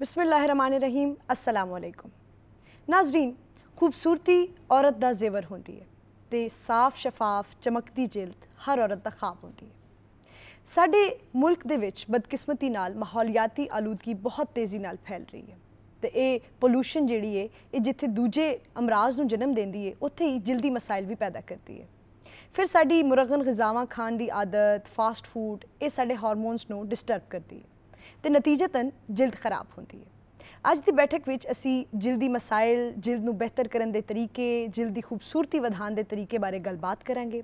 ਬਿਸਮਿਲ੍ਲਾਹਿਰਰਹਿਮਾਨਿਰਰਹੀਮ ਅਸਲਾਮ ਅਲੈਕੁਮ ਨਾਜ਼ਰੀਨ ਖੂਬਸੂਰਤੀ ਔਰਤ ਦਾ ਜ਼ੇਵਰ ਹੁੰਦੀ ਹੈ ਤੇ ਸਾਫ਼ ਸ਼ਫਾਫ ਚਮਕਦੀ ਜਿਲਦ ਹਰ ਔਰਤ ਦਾ ਖਾਬ ਹੁੰਦੀ ਹੈ ਸਾਡੇ ਮੁਲਕ ਦੇ ਵਿੱਚ ਬਦਕਿਸਮਤੀ ਨਾਲ ਮਾਹੌਲੀਆਤੀ ਆਲੂਦਗੀ ਬਹੁਤ ਤੇਜ਼ੀ ਨਾਲ ਫੈਲ ਰਹੀ ਹੈ ਤੇ ਇਹ ਪੋਲੂਸ਼ਨ ਜਿਹੜੀ ਹੈ ਇਹ ਜਿੱਥੇ ਦੂਜੇ ਅਮਰਾਜ਼ ਨੂੰ ਜਨਮ ਦਿੰਦੀ ਹੈ ਉੱਥੇ ਹੀ ਜਲਦੀ ਮਸਾਇਲ ਵੀ ਪੈਦਾ ਕਰਦੀ ਹੈ ਫਿਰ ਸਾਡੀ ਮੁਰਗਨ ਗਜ਼ਾਵਾਂ ਖਾਣ ਦੀ ਆਦਤ ਫਾਸਟ ਫੂਡ ਇਹ ਸਾਡੇ ਹਾਰਮੋਨਸ ਨੂੰ ਡਿਸਟਰਬ ਕਰਦੀ ਹੈ ਤੇ ਨਤੀਜਤਨ ਜਿਲਦ ਖਰਾਬ ਹੁੰਦੀ ਹੈ ਅੱਜ ਦੀ ਬੈਠਕ ਵਿੱਚ ਅਸੀਂ ਜਿਲਦੀ ਮਸਾਇਲ ਜਿਲਦ ਨੂੰ ਬਿਹਤਰ ਕਰਨ ਦੇ ਤਰੀਕੇ ਜਿਲਦ ਦੀ ਖੂਬਸੂਰਤੀ ਵਧਾਉਣ ਦੇ ਤਰੀਕੇ ਬਾਰੇ ਗੱਲਬਾਤ ਕਰਾਂਗੇ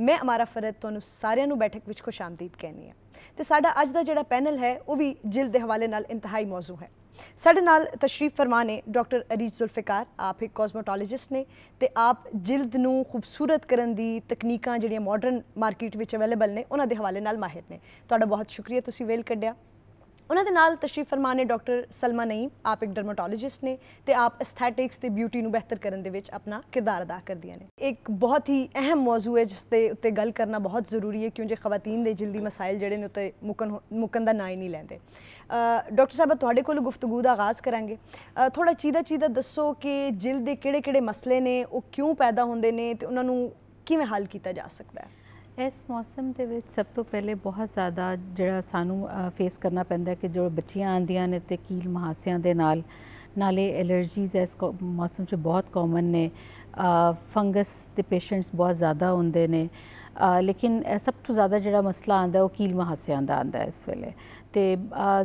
ਮੈਂ ਅਮਾਰਾ ਫਰਦ ਤੁਹਾਨੂੰ ਸਾਰਿਆਂ ਨੂੰ ਬੈਠਕ ਵਿੱਚ ਖੁਸ਼ ਆਮਦੀਦ ਕਹਿੰਦੀ ਹਾਂ ਤੇ ਸਾਡਾ ਅੱਜ ਦਾ ਜਿਹੜਾ ਪੈਨਲ ਹੈ ਉਹ ਵੀ ਜਿਲਦ ਦੇ ਹਵਾਲੇ ਨਾਲ ਇੰਤਹਾਈ ਮੌਜੂ ਹੈ ਸਾਡੇ ਨਾਲ ਤਸ਼ਰੀਫ ਫਰਮਾਨੇ ਡਾਕਟਰ ਅਰੀਜ ਜ਼ੁਲਫਿਕਾਰ ਆਪ ਇੱਕ ਕੋਸਮੋਟੋਲੋਜਿਸਟ ਨੇ ਤੇ ਆਪ ਜਿਲਦ ਨੂੰ ਖੂਬਸੂਰਤ ਕਰਨ ਦੀ ਤਕਨੀਕਾਂ ਜਿਹੜੀਆਂ ਮਾਡਰਨ ਮਾਰਕੀਟ ਵਿੱਚ ਅਵੇਲੇਬਲ ਨੇ ਉਹਨਾਂ ਦੇ ਹਵਾਲੇ ਨਾਲ ਮਾਹਿਰ ਨੇ ਤੁਹਾਡਾ ਬਹੁਤ ਸ਼ੁਕਰੀਆ ਤੁਸੀਂ ਵੇਲ ਕੱਢਿਆ ਉਹਨਾਂ ਦੇ ਨਾਲ ਤਸ਼ਰੀਫ ਫਰਮਾਨ ਨੇ ਡਾਕਟਰ ਸਲਮਾ ਨਈਮ ਆਪ ਇੱਕ ਡਰਮਟੋਲੋਜਿਸਟ ਨੇ ਤੇ ਆਪ ਐਸਥੈਟਿਕਸ ਤੇ ਬਿਊਟੀ ਨੂੰ ਬਿਹਤਰ ਕਰਨ ਦੇ ਵਿੱਚ ਆਪਣਾ ਕਿਰਦਾਰ ਅਦਾ ਕਰਦੀਆਂ ਨੇ ਇੱਕ ਬਹੁਤ ਹੀ ਅਹਿਮ ਮੌਜੂع ਹੈ ਜਿਸ ਤੇ ਉੱਤੇ ਗੱਲ ਕਰਨਾ ਬਹੁਤ ਜ਼ਰੂਰੀ ਹੈ ਕਿਉਂਕਿ ਖਵਾਤੀਨ ਦੇ ਜਲਦੀ ਮਸਾਇਲ ਜਿਹੜੇ ਨੇ ਉੱਤੇ ਮੁਕਨ ਮੁਕਨ ਦਾ ਨਾਂ ਹੀ ਨਹੀਂ ਲੈਂਦੇ ਡਾਕਟਰ ਸਾਹਿਬ ਤੁਹਾਡੇ ਕੋਲ ਗੁਫ਼ਤਗੂ ਦਾ ਆਗਾਜ਼ ਕਰਾਂਗੇ ਥੋੜਾ ਚੀਦਾ ਚੀਦਾ ਦੱਸੋ ਕਿ ਜਿਲਦ ਦੇ ਕਿਹੜੇ-ਕਿਹੜੇ ਮਸਲੇ ਨੇ ਉਹ ਕਿਉਂ ਪੈਦਾ ਹੁੰਦੇ ਨੇ ਤੇ ਉਹਨਾਂ ਨੂੰ ਕਿਵੇਂ ਹੱਲ ਕੀਤਾ ਜਾ ਸਕਦਾ ਹੈ ਇਸ ਮੌਸਮ ਦੇ ਵਿੱਚ ਸਭ ਤੋਂ ਪਹਿਲੇ ਬਹੁਤ ਜ਼ਿਆਦਾ ਜਿਹੜਾ ਸਾਨੂੰ ਫੇਸ ਕਰਨਾ ਪੈਂਦਾ ਕਿ ਜੋ ਬੱਚੀਆਂ ਆਂਦੀਆਂ ਨੇ ਤੇ ਕੀਲ ਮਹਾਸਿਆਂ ਦੇ ਨਾਲ ਨਾਲੇ ਐਲਰਜੀਜ਼ ਇਸ ਮੌਸਮ 'ਚ ਬਹੁਤ ਕਾਮਨ ਨੇ ਫੰਗਸ ਦੇ ਪੇਸ਼ੈਂਟਸ ਬਹੁਤ ਜ਼ਿਆਦਾ ਹੁੰਦੇ ਨੇ ਲੇਕਿਨ ਸਭ ਤੋਂ ਜ਼ਿਆਦਾ ਜਿਹੜਾ ਮਸਲਾ ਆਂਦਾ ਉਹ ਕੀਲ ਮਹਾਸਿਆਂ ਦਾ ਆਂਦਾ ਇਸ ਵੇਲੇ ਤੇ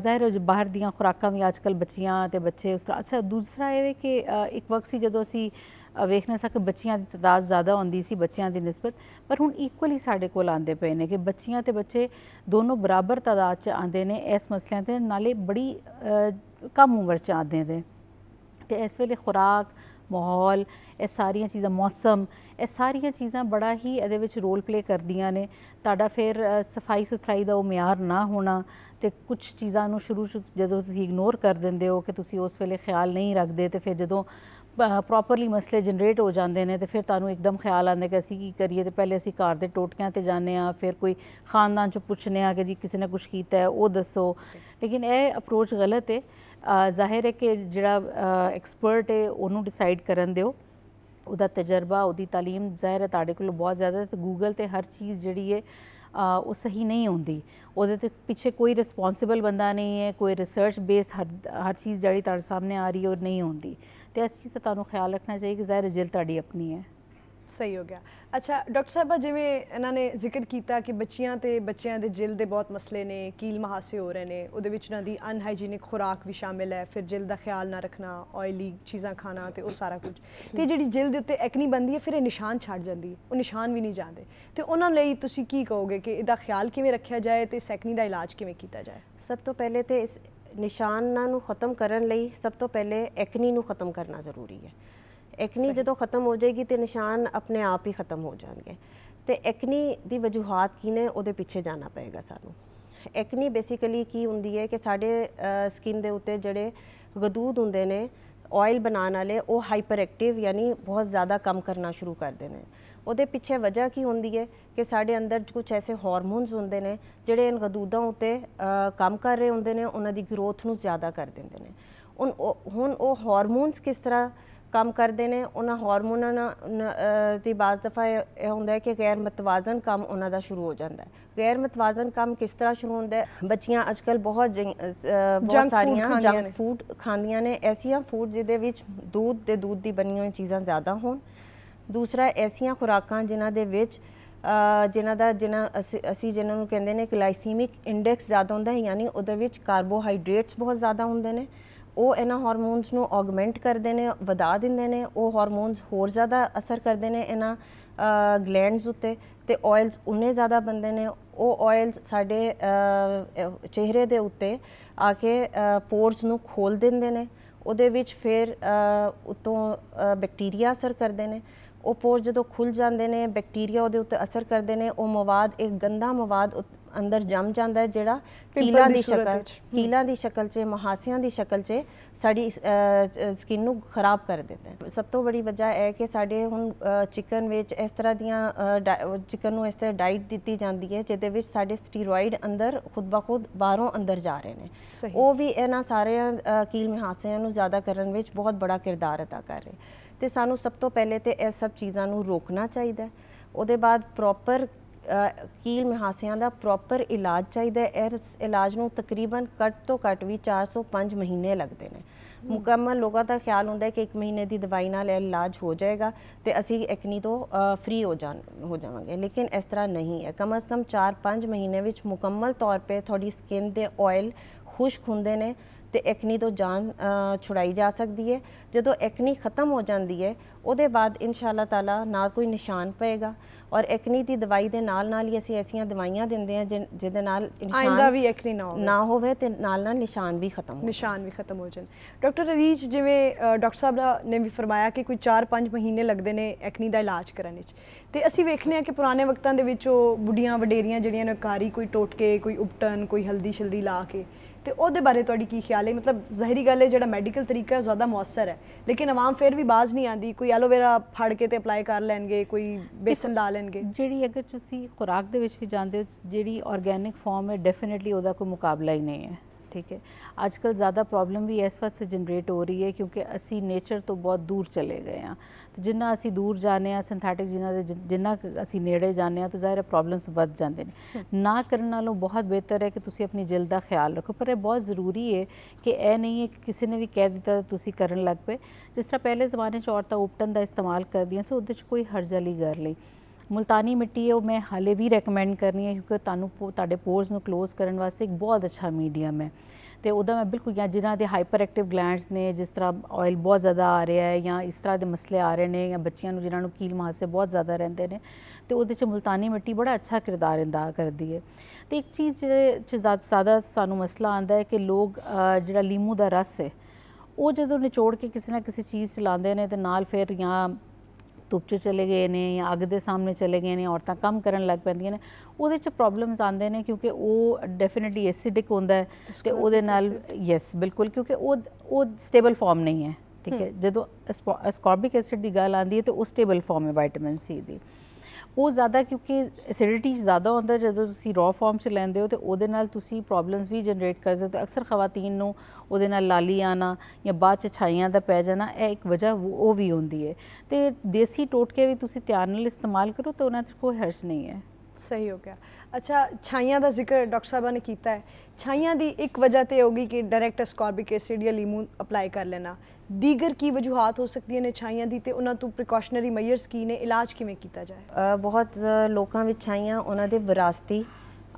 ਜ਼ਾਹਿਰ ਹੈ ਬਾਹਰ ਦੀਆਂ ਖੁਰਾਕਾਂ ਵੀ ਅੱਜਕੱਲ ਬੱਚੀਆਂ ਤੇ ਬੱਚੇ ਉਸ ਤਰ੍ਹਾਂ ਅੱਛਾ ਦੂਸਰਾ ਇਹ ਕਿ ਇੱਕ ਵਕਤ ਸੀ ਜਦੋਂ ਅਸੀਂ ਅਵੇਖਨੈਸ ਨਾ ਕਿ ਬੱਚੀਆਂ ਦੀ ਤਦਾਦ ਜ਼ਿਆਦਾ ਹੁੰਦੀ ਸੀ ਬੱਚਿਆਂ ਦੀ ਨਿਸਬਤ ਪਰ ਹੁਣ ਇਕੁਅਲੀ ਸਾਡੇ ਕੋਲ ਆਂਦੇ ਪਏ ਨੇ ਕਿ ਬੱਚੀਆਂ ਤੇ ਬੱਚੇ ਦੋਨੋਂ ਬਰਾਬਰ ਤਦਾਦ 'ਚ ਆਂਦੇ ਨੇ ਇਸ ਮਸਲਿਆਂ ਤੇ ਨਾਲੇ ਬੜੀ ਕਮ ਉਮਰ 'ਚ ਆਂਦੇ ਨੇ ਤੇ ਇਸ ਵੇਲੇ ਖੁਰਾਕ ਮਾਹੌਲ ਇਹ ਸਾਰੀਆਂ ਚੀਜ਼ਾਂ ਮੌਸਮ ਇਹ ਸਾਰੀਆਂ ਚੀਜ਼ਾਂ ਬੜਾ ਹੀ ਇਹਦੇ ਵਿੱਚ ਰੋਲ ਪਲੇ ਕਰਦੀਆਂ ਨੇ ਤੁਹਾਡਾ ਫਿਰ ਸਫਾਈ ਸੁਥਰਾਈ ਦਾ ਉਹ ਮਿਆਰ ਨਾ ਹੋਣਾ ਤੇ ਕੁਝ ਚੀਜ਼ਾਂ ਨੂੰ ਸ਼ੁਰੂ ਜਦੋਂ ਤੁਸੀਂ ਇਗਨੋਰ ਕਰ ਦਿੰਦੇ ਹੋ ਕਿ ਤੁਸੀਂ ਉਸ ਵੇਲੇ ਖਿਆਲ ਨਹੀਂ ਰੱਖਦੇ ਤੇ ਫਿਰ ਜਦੋਂ ਪ੍ਰੋਪਰਲੀ ਮਸਲੇ ਜਨਰੇਟ ਹੋ ਜਾਂਦੇ ਨੇ ਤੇ ਫਿਰ ਤੁਹਾਨੂੰ ਇੱਕਦਮ ਖਿਆਲ ਆਉਂਦਾ ਕਿ ਅਸੀਂ ਕੀ ਕਰੀਏ ਤੇ ਪਹਿਲੇ ਅਸੀਂ ਘਰ ਦੇ ਟੋਟਕਿਆਂ ਤੇ ਜਾਂਦੇ ਆ ਫਿਰ ਕੋਈ ਖਾਨਦਾਨ ਚ ਪੁੱਛਨੇ ਆ ਕਿ ਜੀ ਕਿਸੇ ਨੇ ਕੁਝ ਕੀਤਾ ਹੈ ਉਹ ਦੱਸੋ ਲੇਕਿਨ ਇਹ ਅਪਰੋਚ ਗਲਤ ਹੈ ਜ਼ਾਹਿਰ ਹੈ ਕਿ ਜਿਹੜਾ ਐਕਸਪਰਟ ਹੈ ਉਹਨੂੰ ਡਿਸਾਈਡ ਕਰਨ ਦਿਓ ਉਹਦਾ ਤਜਰਬਾ ਉਹਦੀ تعلیم ਜ਼ਾਹਿਰ ਹੈ ਤੁਹਾਡੇ ਕੋਲ ਬਹੁਤ ਜ਼ਿਆਦਾ ਤੇ ਗੂਗਲ ਤੇ ਹਰ ਚੀਜ਼ ਜਿਹੜੀ ਹੈ ਉਹ ਸਹੀ ਨਹੀਂ ਹੁੰਦੀ ਉਹਦੇ ਤੇ ਪਿੱਛੇ ਕੋਈ ਰਿਸਪੌਂਸਿਬਲ ਬੰਦਾ ਨਹੀਂ ਹੈ ਕੋਈ ਰਿਸਰਚ ਬੇਸ ਹਰ ਹਰ ਚੀਜ਼ ਜਿਹੜੀ ਤੁਹਾਡੇ ਸਾਹਮਣੇ ਆ ਰਹੀ ਹੈ ਉਹ ਨਹੀਂ ਹੁੰਦੀ ਤੇ ਇਸ ਚੀਜ਼ ਦਾ ਤੁਹਾਨੂੰ ਖਿਆਲ ਰੱਖਣਾ ਚਾਹੀਦਾ ਕਿ ਜ਼ਾਹਿਰ ਜਿਲ ਤੁਹਾਡੀ ਆਪਣੀ ਹੈ ਸਹੀ ਹੋ ਗਿਆ ਅੱਛਾ ਡਾਕਟਰ ਸਾਹਿਬਾ ਜਿਵੇਂ ਇਹਨਾਂ ਨੇ ਜ਼ਿਕਰ ਕੀਤਾ ਕਿ ਬੱਚੀਆਂ ਤੇ ਬੱਚਿਆਂ ਦੇ ਜਿਲ ਦੇ ਬਹੁਤ ਮਸਲੇ ਨੇ ਕੀਲ ਮਹਾਸੇ ਹੋ ਰਹੇ ਨੇ ਉਹਦੇ ਵਿੱਚ ਉਹਨਾਂ ਦੀ ਅਨਹਾਈਜੀਨਿਕ ਖੁਰਾਕ ਵੀ ਸ਼ਾਮਿਲ ਹੈ ਫਿਰ ਜਿਲ ਦਾ ਖਿਆਲ ਨਾ ਰੱਖਣਾ ਆਇਲੀ ਚੀਜ਼ਾਂ ਖਾਣਾ ਤੇ ਉਹ ਸਾਰਾ ਕੁਝ ਤੇ ਜਿਹੜੀ ਜਿਲ ਦੇ ਉੱਤੇ ਐਕਨੀ ਬੰਦੀ ਹੈ ਫਿਰ ਇਹ ਨਿਸ਼ਾਨ ਛੱਡ ਜਾਂਦੀ ਹੈ ਉਹ ਨਿਸ਼ਾਨ ਵੀ ਨਹੀਂ ਜਾਂਦੇ ਤੇ ਉਹਨਾਂ ਲਈ ਤੁਸੀਂ ਕੀ ਕਹੋਗੇ ਕਿ ਇਹਦਾ ਖਿਆਲ ਕਿਵੇਂ ਰੱਖਿਆ ਜਾਏ ਤੇ ਸੈਕਨੀ ਦਾ ਇਲਾਜ ਕਿਵੇਂ ਕੀਤਾ ਜਾਏ ਸਭ ਤੋਂ ਪਹਿਲੇ ਤੇ ਇਸ ਨਿਸ਼ਾਨਾਂ ਨੂੰ ਖਤਮ ਕਰਨ ਲਈ ਸਭ ਤੋਂ ਪਹਿਲੇ ਐਕਨੀ ਨੂੰ ਖਤਮ ਕਰਨਾ ਜ਼ਰੂਰੀ ਹੈ ਐਕਨੀ ਜਦੋਂ ਖਤਮ ਹੋ ਜਾਏਗੀ ਤੇ ਨਿਸ਼ਾਨ ਆਪਣੇ ਆਪ ਹੀ ਖਤਮ ਹੋ ਜਾਣਗੇ ਤੇ ਐਕਨੀ ਦੀ ਵਜੂਹਾਤ ਕੀ ਨੇ ਉਹਦੇ ਪਿੱਛੇ ਜਾਣਾ ਪਏਗਾ ਸਾਨੂੰ ਐਕਨੀ ਬੇਸਿਕਲੀ ਕੀ ਹੁੰਦੀ ਹੈ ਕਿ ਸਾਡੇ ਸਕਿਨ ਦੇ ਉੱਤੇ ਜਿਹੜੇ ਗਦੂਦ ਹੁੰਦੇ ਨੇ ਆਇਲ ਬਣਾਉਣ ਵਾਲੇ ਉਹ ਹਾਈਪਰ ਐਕਟਿਵ ਯਾਨੀ ਬਹੁਤ ਜ਼ਿਆਦਾ ਕੰਮ ਕਰਨਾ ਸ਼ੁਰੂ ਕਰਦੇ ਨੇ ਉਹਦੇ ਪਿੱਛੇ ਵਜ੍ਹਾ ਕੀ ਹੁੰਦੀ ਹੈ ਕਿ ਸਾਡੇ ਅੰਦਰ ਕੁਝ ਐਸੇ ਹਾਰਮੋਨਸ ਹੁੰਦੇ ਨੇ ਜਿਹੜੇ ਇਨ ਗਦੂਦਾਂ ਉਤੇ ਕੰਮ ਕਰ ਰਹੇ ਹੁੰਦੇ ਨੇ ਉਹਨਾਂ ਦੀ ਗਰੋਥ ਨੂੰ ਜ਼ਿਆਦਾ ਕਰ ਦਿੰਦੇ ਨੇ ਹੁਣ ਉਹ ਹਾਰਮੋਨਸ ਕਿਸ ਤਰ੍ਹਾਂ ਕੰਮ ਕਰਦੇ ਨੇ ਉਹਨਾਂ ਹਾਰਮੋਨਾਂ ਦੀ ਬਾਜ਼ ਦਫਾ ਇਹ ਹੁੰਦਾ ਹੈ ਕਿ ਗੈਰ ਮਤਵਾਜ਼ਨ ਕੰਮ ਉਹਨਾਂ ਦਾ ਸ਼ੁਰੂ ਹੋ ਜਾਂਦਾ ਹੈ ਗੈਰ ਮਤਵਾਜ਼ਨ ਕੰਮ ਕਿਸ ਤਰ੍ਹਾਂ ਸ਼ੁਰੂ ਹੁੰਦਾ ਹੈ ਬੱਚੀਆਂ ਅੱਜਕੱਲ ਬਹੁਤ ਬਹੁਤ ਸਾਰੀਆਂ ਜੰਕ ਫੂਡ ਖਾਂਦੀਆਂ ਨੇ ਐਸੀਆਂ ਫੂਡ ਜਿਹਦੇ ਵਿੱਚ ਦੁੱਧ ਤੇ ਦੁੱਧ ਦੀ ਬਣੀਆਂ ਹੋਈ ਚੀਜ਼ਾਂ ਜ਼ਿਆਦਾ ਹੋਣ ਦੂਸਰਾ ਐਸੀਆਂ ਖੁਰਾਕਾਂ ਜਿਨ੍ਹਾਂ ਦੇ ਵਿੱਚ ਜਿਨ੍ਹਾਂ ਦਾ ਜਿਨ੍ਹਾਂ ਅਸੀਂ ਜਿਨ੍ਹਾਂ ਨੂੰ ਕਹਿੰਦੇ ਨੇ ਗਲਾਈਸੀਮਿਕ ਇੰਡੈਕਸ ਜ਼ਿਆਦਾ ਹੁੰਦਾ ਹੈ ਯਾਨੀ ਉਹਦੇ ਵਿੱਚ ਕਾਰਬੋਹਾਈਡਰੇਟਸ ਬਹੁਤ ਜ਼ਿਆਦਾ ਹੁੰਦੇ ਨੇ ਉਹ ਇਹਨਾਂ ਹਾਰਮੋਨਸ ਨੂੰ ਆਗਮੈਂਟ ਕਰਦੇ ਨੇ ਵਧਾ ਦਿੰਦੇ ਨੇ ਉਹ ਹਾਰਮੋਨਸ ਹੋਰ ਜ਼ਿਆਦਾ ਅਸਰ ਕਰਦੇ ਨੇ ਇਹਨਾਂ ਗਲੈਂਡਸ ਉੱਤੇ ਤੇ ਆਇਲਸ ਉਨੇ ਜ਼ਿਆਦਾ ਬੰਦੇ ਨੇ ਉਹ ਆਇਲਸ ਸਾਡੇ ਚਿਹਰੇ ਦੇ ਉੱਤੇ ਆ ਕੇ ਪੋਰਸ ਨੂੰ ਖੋਲ ਦਿੰਦੇ ਨੇ ਉਹਦੇ ਵਿੱਚ ਫਿਰ ਉਤੋਂ ਬੈਕਟੀਰੀਆ ਅਸਰ ਕਰਦੇ ਨੇ ਉਹ ਪੋਰ ਜਦੋਂ ਖੁੱਲ ਜਾਂਦੇ ਨੇ ਬੈਕਟੀਰੀਆ ਉਹਦੇ ਉੱਤੇ ਅਸਰ ਕਰਦੇ ਨੇ ਉਹ ਮਵਾਦ ਇੱਕ ਗੰਦਾ ਮਵਾਦ ਅੰਦਰ ਜੰਮ ਜਾਂਦਾ ਹੈ ਜਿਹੜਾ ਕੀਲਾ ਦੀ ਸ਼ਕਲ ਕੀਲਾ ਦੀ ਸ਼ਕਲ 'ਚ ਮਹਾਸਿਆਂ ਦੀ ਸ਼ਕਲ 'ਚ ਸਾਡੀ ਸਕਿਨ ਨੂੰ ਖਰਾਬ ਕਰ ਦਿੰਦਾ ਸਭ ਤੋਂ ਵੱਡੀ ਵਜ੍ਹਾ ਹੈ ਕਿ ਸਾਡੇ ਹੁਣ ਚਿਕਨ ਵਿੱਚ ਇਸ ਤਰ੍ਹਾਂ ਦੀਆਂ ਚਿਕਨ ਨੂੰ ਇਸ ਤਰ੍ਹਾਂ ਡਾਈਟ ਦਿੱਤੀ ਜਾਂਦੀ ਹੈ ਜਿਹਦੇ ਵਿੱਚ ਸਾਡੇ ਸਟੀਰੋਇਡ ਅੰਦਰ ਖੁਦ ਬਖੁਦ ਬਾਹਰੋਂ ਅੰਦਰ ਜਾ ਰਹੇ ਨੇ ਉਹ ਵੀ ਇਹਨਾਂ ਸਾਰਿਆਂ ਕੀਲ ਮਹਾਸਿਆਂ ਨੂੰ ਜ਼ਿਆਦਾ ਕਰਨ ਵਿੱਚ ਬਹੁਤ ਬੜਾ ਕਿਰਦਾਰ ਅਦਾ ਕਰ ਰਹੇ ਤੇ ਸਾਨੂੰ ਸਭ ਤੋਂ ਪਹਿਲੇ ਤੇ ਇਹ ਸਭ ਚੀਜ਼ਾਂ ਨੂੰ ਰੋਕਣਾ ਚਾਹੀਦਾ ਹੈ ਉਹਦੇ ਬਾਅਦ ਪ੍ਰੋਪਰ ਕੀਲ ਮਹਾਸਿਆਂ ਦਾ ਪ੍ਰੋਪਰ ਇਲਾਜ ਚਾਹੀਦਾ ਹੈ ਇਸ ਇਲਾਜ ਨੂੰ ਤਕਰੀਬਨ ਘੱਟ ਤੋਂ ਘੱਟ ਵੀ 405 ਮਹੀਨੇ ਲੱਗਦੇ ਨੇ ਮੁਕੰਮਲ ਲੋਕਾਂ ਦਾ ਖਿਆਲ ਹੁੰਦਾ ਹੈ ਕਿ 1 ਮਹੀਨੇ ਦੀ ਦਵਾਈ ਨਾਲ ਇਲਾਜ ਹੋ ਜਾਏਗਾ ਤੇ ਅਸੀਂ ਐਕਨੀ ਤੋਂ ਫ੍ਰੀ ਹੋ ਜਾਣ ਹੋ ਜਾਵਾਂਗੇ ਲੇਕਿਨ ਇਸ ਤਰ੍ਹਾਂ ਨਹੀਂ ਹੈ ਕਮ ਸੇ ਕਮ 4-5 ਮਹੀਨੇ ਵਿੱਚ ਮੁਕੰਮਲ ਤੌਰ ਤੇ ਤੁਹਾਡੀ ਸਕਿਨ ਦੇ ਆਇਲ ਖੁਸ਼ਕ ਹੁੰਦੇ ਨੇ ਤੇ ਐਕਨੀ ਤੋਂ ਜਾਨ ਛੁੜਾਈ ਜਾ ਸਕਦੀ ਹੈ ਜਦੋਂ ਐਕਨੀ ਖਤਮ ਹੋ ਜਾਂਦੀ ਹੈ ਉਹਦੇ ਬਾਅਦ ਇਨਸ਼ਾਅੱਲਾ ਤਾਲਾ ਨਾ ਕੋਈ ਨਿਸ਼ਾਨ ਪਏਗਾ ਔਰ ਐਕਨੀ ਦੀ ਦਵਾਈ ਦੇ ਨਾਲ ਨਾਲ ਹੀ ਅਸੀਂ ਐਸੀਆਂ ਦਵਾਈਆਂ ਦਿੰਦੇ ਹਾਂ ਜਿਹਦੇ ਨਾਲ ਆਇੰਦਾ ਵੀ ਐਕਨੀ ਨਾ ਹੋਵੇ ਨਾ ਹੋਵੇ ਤੇ ਨਾਲ ਨਾਲ ਨਿਸ਼ਾਨ ਵੀ ਖਤਮ ਹੋ ਨਿਸ਼ਾਨ ਵੀ ਖਤਮ ਹੋ ਜਾਣ ਡਾਕਟਰ ਰੀਚ ਜਿਵੇਂ ਡਾਕਟਰ ਸਾਹਿਬ ਨੇ ਵੀ ਫਰਮਾਇਆ ਕਿ ਕੋਈ 4-5 ਮਹੀਨੇ ਲੱਗਦੇ ਨੇ ਐਕਨੀ ਦਾ ਇਲਾਜ ਕਰਨ ਵਿੱਚ ਤੇ ਅਸੀਂ ਵੇਖਨੇ ਆ ਕਿ ਪੁਰਾਣੇ ਵਕਤਾਂ ਦੇ ਵਿੱਚ ਉਹ ਬੁੱਢੀਆਂ ਵਡੇਰੀਆਂ ਜਿਹੜੀਆਂ ਨੇ ਕਾਰੀ ਕੋਈ ਟੋਟਕੇ ਕੋਈ ਉਪਟਨ ਕੋਈ ਹਲਦੀ ਛਲਦੀ ਲਾ ਕੇ ਤੇ ਉਹਦੇ ਬਾਰੇ ਤੁਹਾਡੀ ਕੀ ਖਿਆਲ ਹੈ ਮਤਲਬ ਜ਼ਹਿਰੀ ਗੱਲ ਹੈ ਜਿਹੜਾ ਮੈਡੀਕਲ ਤਰੀਕਾ ਹੈ ਜ਼ਿਆਦਾ ਮੌਸਰ ਹੈ ਲੇਕਿਨ ਆਵਾਮ ਫੇਰ ਵੀ ਬਾਜ਼ ਨਹੀਂ ਆਂਦੀ ਕੋਈ ਐਲੋਵੇਰਾ ਫੜ ਕੇ ਤੇ ਅਪਲਾਈ ਕਰ ਲੈਣਗੇ ਕੋਈ ਬੇਸਨ ਲਾ ਲੈਣਗੇ ਜਿਹੜੀ ਅਗਰ ਤੁਸੀਂ ਖੁਰਾਕ ਦੇ ਵਿੱਚ ਵੀ ਜਾਂਦੇ ਹੋ ਜਿਹੜੀ ਆਰਗੈਨਿਕ ਫਾਰਮ ਹੈ ਡੈਫੀਨਿਟਲੀ ਉਹਦਾ ਕੋਈ ਮੁਕਾਬਲਾ ਹੀ ਨਹੀਂ ਹੈ ਠੀਕ ਹੈ ਅੱਜ ਕੱਲ ਜ਼ਿਆਦਾ ਪ੍ਰੋਬਲਮ ਵੀ ਇਸ ਵਾਸਤੇ ਜਨਰੇਟ ਹੋ ਰਹੀ ਹੈ ਕਿਉਂਕਿ ਅਸੀਂ ਨੇਚਰ ਤੋਂ ਬਹੁਤ ਦੂਰ ਚਲੇ ਗਏ ਆ ਤੇ ਜਿੰਨਾ ਅਸੀਂ ਦੂਰ ਜਾਣੇ ਆ ਸਿੰਥੈਟਿਕ ਜਿੰਨਾ ਦੇ ਜਿੰਨਾ ਅਸੀਂ ਨੇੜੇ ਜਾਣੇ ਆ ਤਾਂ ਜ਼ਾਹਿਰ ਪ੍ਰੋਬਲਮਸ ਵੱਧ ਜਾਂਦੇ ਨੇ ਨਾ ਕਰਨ ਨਾਲੋਂ ਬਹੁਤ ਬਿਹਤਰ ਹੈ ਕਿ ਤੁਸੀਂ ਆਪਣੀ ਜਿਲਦ ਦਾ ਖਿਆਲ ਰੱਖੋ ਪਰ ਇਹ ਬਹੁਤ ਜ਼ਰੂਰੀ ਹੈ ਕਿ ਇਹ ਨਹੀਂ ਹੈ ਕਿ ਕਿਸੇ ਨੇ ਵੀ ਕਹਿ ਦਿੱਤਾ ਤੁਸੀਂ ਕਰਨ ਲੱਗ ਪਏ ਜਿਸ ਤਰ੍ਹਾਂ ਪਹਿਲੇ ਜ਼ਮਾਨੇ 'ਚ ਔਰਤਾਂ ਉਪਟਨ ਦਾ ਇਸਤੇਮਾਲ ਕਰਦੀਆਂ ਸੀ ਉਹਦੇ 'ਚ ਕੋਈ ਹਰਜ ਵਾਲੀ ਗੱਲ ਨਹੀਂ ਮੁਲਤਾਨੀ ਮਿੱਟੀ ਹੈ ਉਹ ਮੈਂ ਹਾਲੇ ਵੀ ਰეკਮੈਂਡ ਕਰਨੀ ਹੈ ਕਿਉਂਕਿ ਤੁਹਾਨੂੰ ਤੁਹਾਡੇ ਪੋਰਸ ਨੂੰ ক্লোਜ਼ ਕਰਨ ਵਾਸਤੇ ਇੱਕ ਬਹੁਤ ਅੱਛਾ ਮੀਡੀਅਮ ਹੈ ਤੇ ਉਹਦਾ ਮੈਂ ਬਿਲਕੁਲ ਜਾਂ ਜਿਨ੍ਹਾਂ ਦੇ ਹਾਈਪਰ ਐਕਟਿਵ ਗਲੈਂਡਸ ਨੇ ਜਿਸ ਤਰ੍ਹਾਂ ਆਇਲ ਬਹੁਤ ਜ਼ਿਆਦਾ ਆ ਰਿਹਾ ਹੈ ਜਾਂ ਇਸ ਤਰ੍ਹਾਂ ਦੇ ਮਸਲੇ ਆ ਰਹੇ ਨੇ ਜਾਂ ਬੱਚਿਆਂ ਨੂੰ ਜਿਨ੍ਹਾਂ ਨੂੰ ਕੀਲ ਮਾਸੇ ਬਹੁਤ ਜ਼ਿਆਦਾ ਰਹਿੰਦੇ ਨੇ ਤੇ ਉਹਦੇ ਚ ਮੁਲਤਾਨੀ ਮਿੱਟੀ ਬੜਾ ਅੱਛਾ ਕਿਰਦਾਰ ਅਦਾ ਕਰਦੀ ਹੈ ਤੇ ਇੱਕ ਚੀਜ਼ ਚ ਜ਼ਿਆਦਾ ਸਾਨੂੰ ਮਸਲਾ ਆਂਦਾ ਹੈ ਕਿ ਲੋਕ ਜਿਹੜਾ ਲੀਮੂ ਦਾ ਰਸ ਹੈ ਉਹ ਜਦੋਂ ਨਿਚੋੜ ਕੇ ਕਿਸੇ ਨਾ ਕਿਸੇ ਚੀਜ਼ 'ਚ ਲਾਉਂਦੇ ਨੇ ਤੇ ਨਾਲ ਫਿਰ ਜਾਂ ਧੁੱਪ 'ਚ ਚਲੇ ਗਏ ਨੇ ਜਾਂ ਅੱਗ ਦੇ ਸਾਹਮਣੇ ਚਲੇ ਗਏ ਨੇ ਔਰਤਾਂ ਕੰਮ ਕਰਨ ਲੱਗ ਪੈਂਦੀਆਂ ਨੇ ਉਹਦੇ 'ਚ ਪ੍ਰੋਬਲਮਸ ਆਉਂਦੇ ਨੇ ਕਿਉਂਕਿ ਉਹ ਡੈਫੀਨਿਟਲੀ ਐਸਿਡਿਕ ਹੁੰਦਾ ਹੈ ਤੇ ਉਹਦੇ ਨਾਲ ਯੈਸ ਬਿਲਕੁਲ ਕਿਉਂਕਿ ਉਹ ਉਹ ਸਟੇਬਲ ਫਾਰਮ ਨਹੀਂ ਹੈ ਠੀਕ ਹੈ ਜਦੋਂ ਅਸਕੋਰਬਿਕ ਐਸਿਡ ਦੀ ਗੱਲ ਆਉਂਦੀ ਹੈ ਤੇ ਉਹ ਸਟੇਬਲ ਫਾਰਮ ਹੈ ਵਿਟਾਮਿਨ ਸੀ ਦੀ ਉਹ ਜ਼ਿਆਦਾ ਕਿਉਂਕਿ ਐਸਿਡਿਟੀ ਜ਼ਿਆਦਾ ਹੁੰਦਾ ਜਦੋਂ ਤੁਸੀਂ ਰॉ ਫਾਰਮ 'ਚ ਲੈਂਦੇ ਹੋ ਤੇ ਉਹਦੇ ਨਾਲ ਤੁਸੀਂ ਪ੍ਰੋਬਲਮਸ ਵੀ ਜਨਰੇਟ ਕਰ ਸਕਦੇ ਹੋ ਅਕਸਰ ਖਵਾਤੀਨ ਨੂੰ ਉਹਦੇ ਨਾਲ ਲਾਲੀ ਆਣਾ ਜਾਂ ਬਾਅਦ 'ਚ ਛਾਈਆਂ ਦਾ ਪੈ ਜਾਣਾ ਇਹ ਇੱਕ ਵਜ੍ਹਾ ਉਹ ਵੀ ਹੁੰਦੀ ਹੈ ਤੇ ਦੇਸੀ ਟੋਟਕੇ ਵੀ ਤੁਸੀਂ ਧਿਆਨ ਨਾਲ ਇਸਤੇਮਾਲ ਕਰੋ ਤਾਂ ਉਹਨਾਂ 'ਚ ਕੋਈ ਹਰਜ ਨਹੀਂ ਹੈ ਸਹੀ ਹੋ ਗਿਆ ਅੱਛਾ ਛਾਈਆਂ ਦਾ ਜ਼ਿਕਰ ਡਾਕਟਰ ਸਾਹਿਬਾ ਨੇ ਕੀਤਾ ਹੈ ਛਾਈਆਂ ਦੀ ਇੱਕ ਵਜ੍ਹਾ ਤੇ ਹੋਗੀ ਕਿ ਡਾਇਰੈਕਟ ਅਸਕੋਰਬਿਕ ਐਸਿਡ ਜਾਂ ਲੀਮੂ ਅਪਲਾਈ ਕਰ ਲੈਣਾ ਦੀਗਰ ਕੀ ਵਜੂਹਾਤ ਹੋ ਸਕਦੀਆਂ ਨੇ ਛਾਈਆਂ ਦੀ ਤੇ ਉਹਨਾਂ ਤੋਂ ਪ੍ਰੀਕਾਸ਼ਨਰੀ ਮੈਜਰਸ ਕੀ ਨੇ ਇਲਾਜ ਕਿਵੇਂ ਕੀਤਾ ਜਾਏ ਬਹੁਤ ਲੋਕਾਂ ਵਿੱਚ ਛਾਈਆਂ ਉਹਨਾਂ ਦੇ ਵਿਰਾਸਤੀ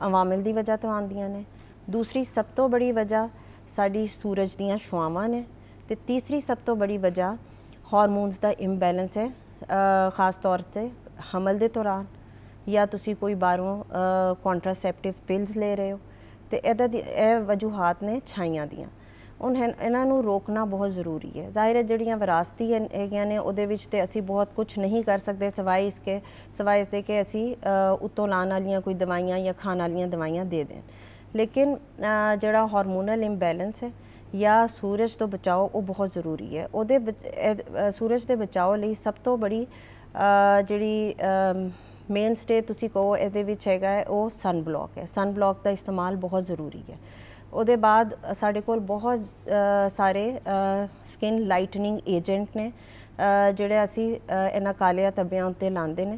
ਅਵਾਮਿਲ ਦੀ ਵਜ੍ਹਾ ਤੋਂ ਆਉਂਦੀਆਂ ਨੇ ਦੂਸਰੀ ਸਭ ਤੋਂ ਬੜੀ ਵਜ੍ਹਾ ਸਾਡੀ ਸੂਰਜ ਦੀਆਂ ਸ਼ੁਆਵਾਂ ਨੇ ਤੇ ਤੀਸਰੀ ਸਭ ਤੋਂ ਬੜੀ ਵਜ੍ਹਾ ਹਾਰਮੋਨਸ ਦਾ ਇੰਬੈਲੈਂਸ ਹੈ ਖਾਸ ਤੌਰ ਤੇ ਹਮਲ ਦੇ ਦੌਰਾਨ ਜਾਂ ਤੁਸੀਂ ਕੋਈ ਬਾਹਰੋਂ ਕੰਟਰਾਸੈਪਟਿਵ ਪਿਲਸ ਲੈ ਰਹੇ ਹੋ ਤੇ ਇਹਦਾ ਇਹ ਵਜੂਹਾਤ ਨੇ ਛਾਈਆਂ ਦੀਆਂ ਉਹਨਾਂ ਇਹਨਾਂ ਨੂੰ ਰੋਕਣਾ ਬਹੁਤ ਜ਼ਰੂਰੀ ਹੈ ਜ਼ਾਹਿਰ ਹੈ ਜਿਹੜੀਆਂ ਵਿਰਾਸਤੀ ਹੈਗੀਆਂ ਨੇ ਉਹਦੇ ਵਿੱਚ ਤੇ ਅਸੀਂ ਬਹੁਤ ਕੁਝ ਨਹੀਂ ਕਰ ਸਕਦੇ ਸਿਵਾਏ ਇਸਕੇ ਸਿਵਾਏ ਇਸ ਦੇ ਕਿ ਅਸੀਂ ਉਤੋਂ ਲਾਣ ਵਾਲੀਆਂ ਕੋਈ ਦਵਾਈਆਂ ਜਾਂ ਖਾਣ ਵਾਲੀਆਂ ਦਵਾਈਆਂ ਦੇ ਦੇਣ ਲੇਕਿਨ ਜਿਹੜਾ ਹਾਰਮੋਨਲ ਇੰਬੈਲੈਂਸ ਹੈ ਜਾਂ ਸੂਰਜ ਤੋਂ ਬਚਾਓ ਉਹ ਬਹੁਤ ਜ਼ਰੂਰੀ ਹੈ ਉਹਦੇ ਸੂਰਜ ਦੇ ਬਚਾਓ ਲਈ ਸਭ ਤੋਂ ਬੜੀ ਜਿਹੜੀ ਮੇਨ ਸਟੇ ਤੁਸੀਂ ਕਹੋ ਇਹਦੇ ਵਿੱਚ ਹੈਗਾ ਉਹ ਸਨ ਬਲੌਕ ਹੈ ਸਨ ਬਲੌਕ ਦਾ ਇਸਤੇਮਾਲ ਬਹੁਤ ਜ਼ਰੂਰੀ ਹੈ ਉਹਦੇ ਬਾਅਦ ਸਾਡੇ ਕੋਲ ਬਹੁਤ ਸਾਰੇ ਸਕਿਨ ਲਾਈਟਨਿੰਗ ਏਜੰਟ ਨੇ ਜਿਹੜੇ ਅਸੀਂ ਇਹਨਾਂ ਕਾਲੇ ਤਬਿਆਂ ਉੱਤੇ ਲਾਉਂਦੇ ਨੇ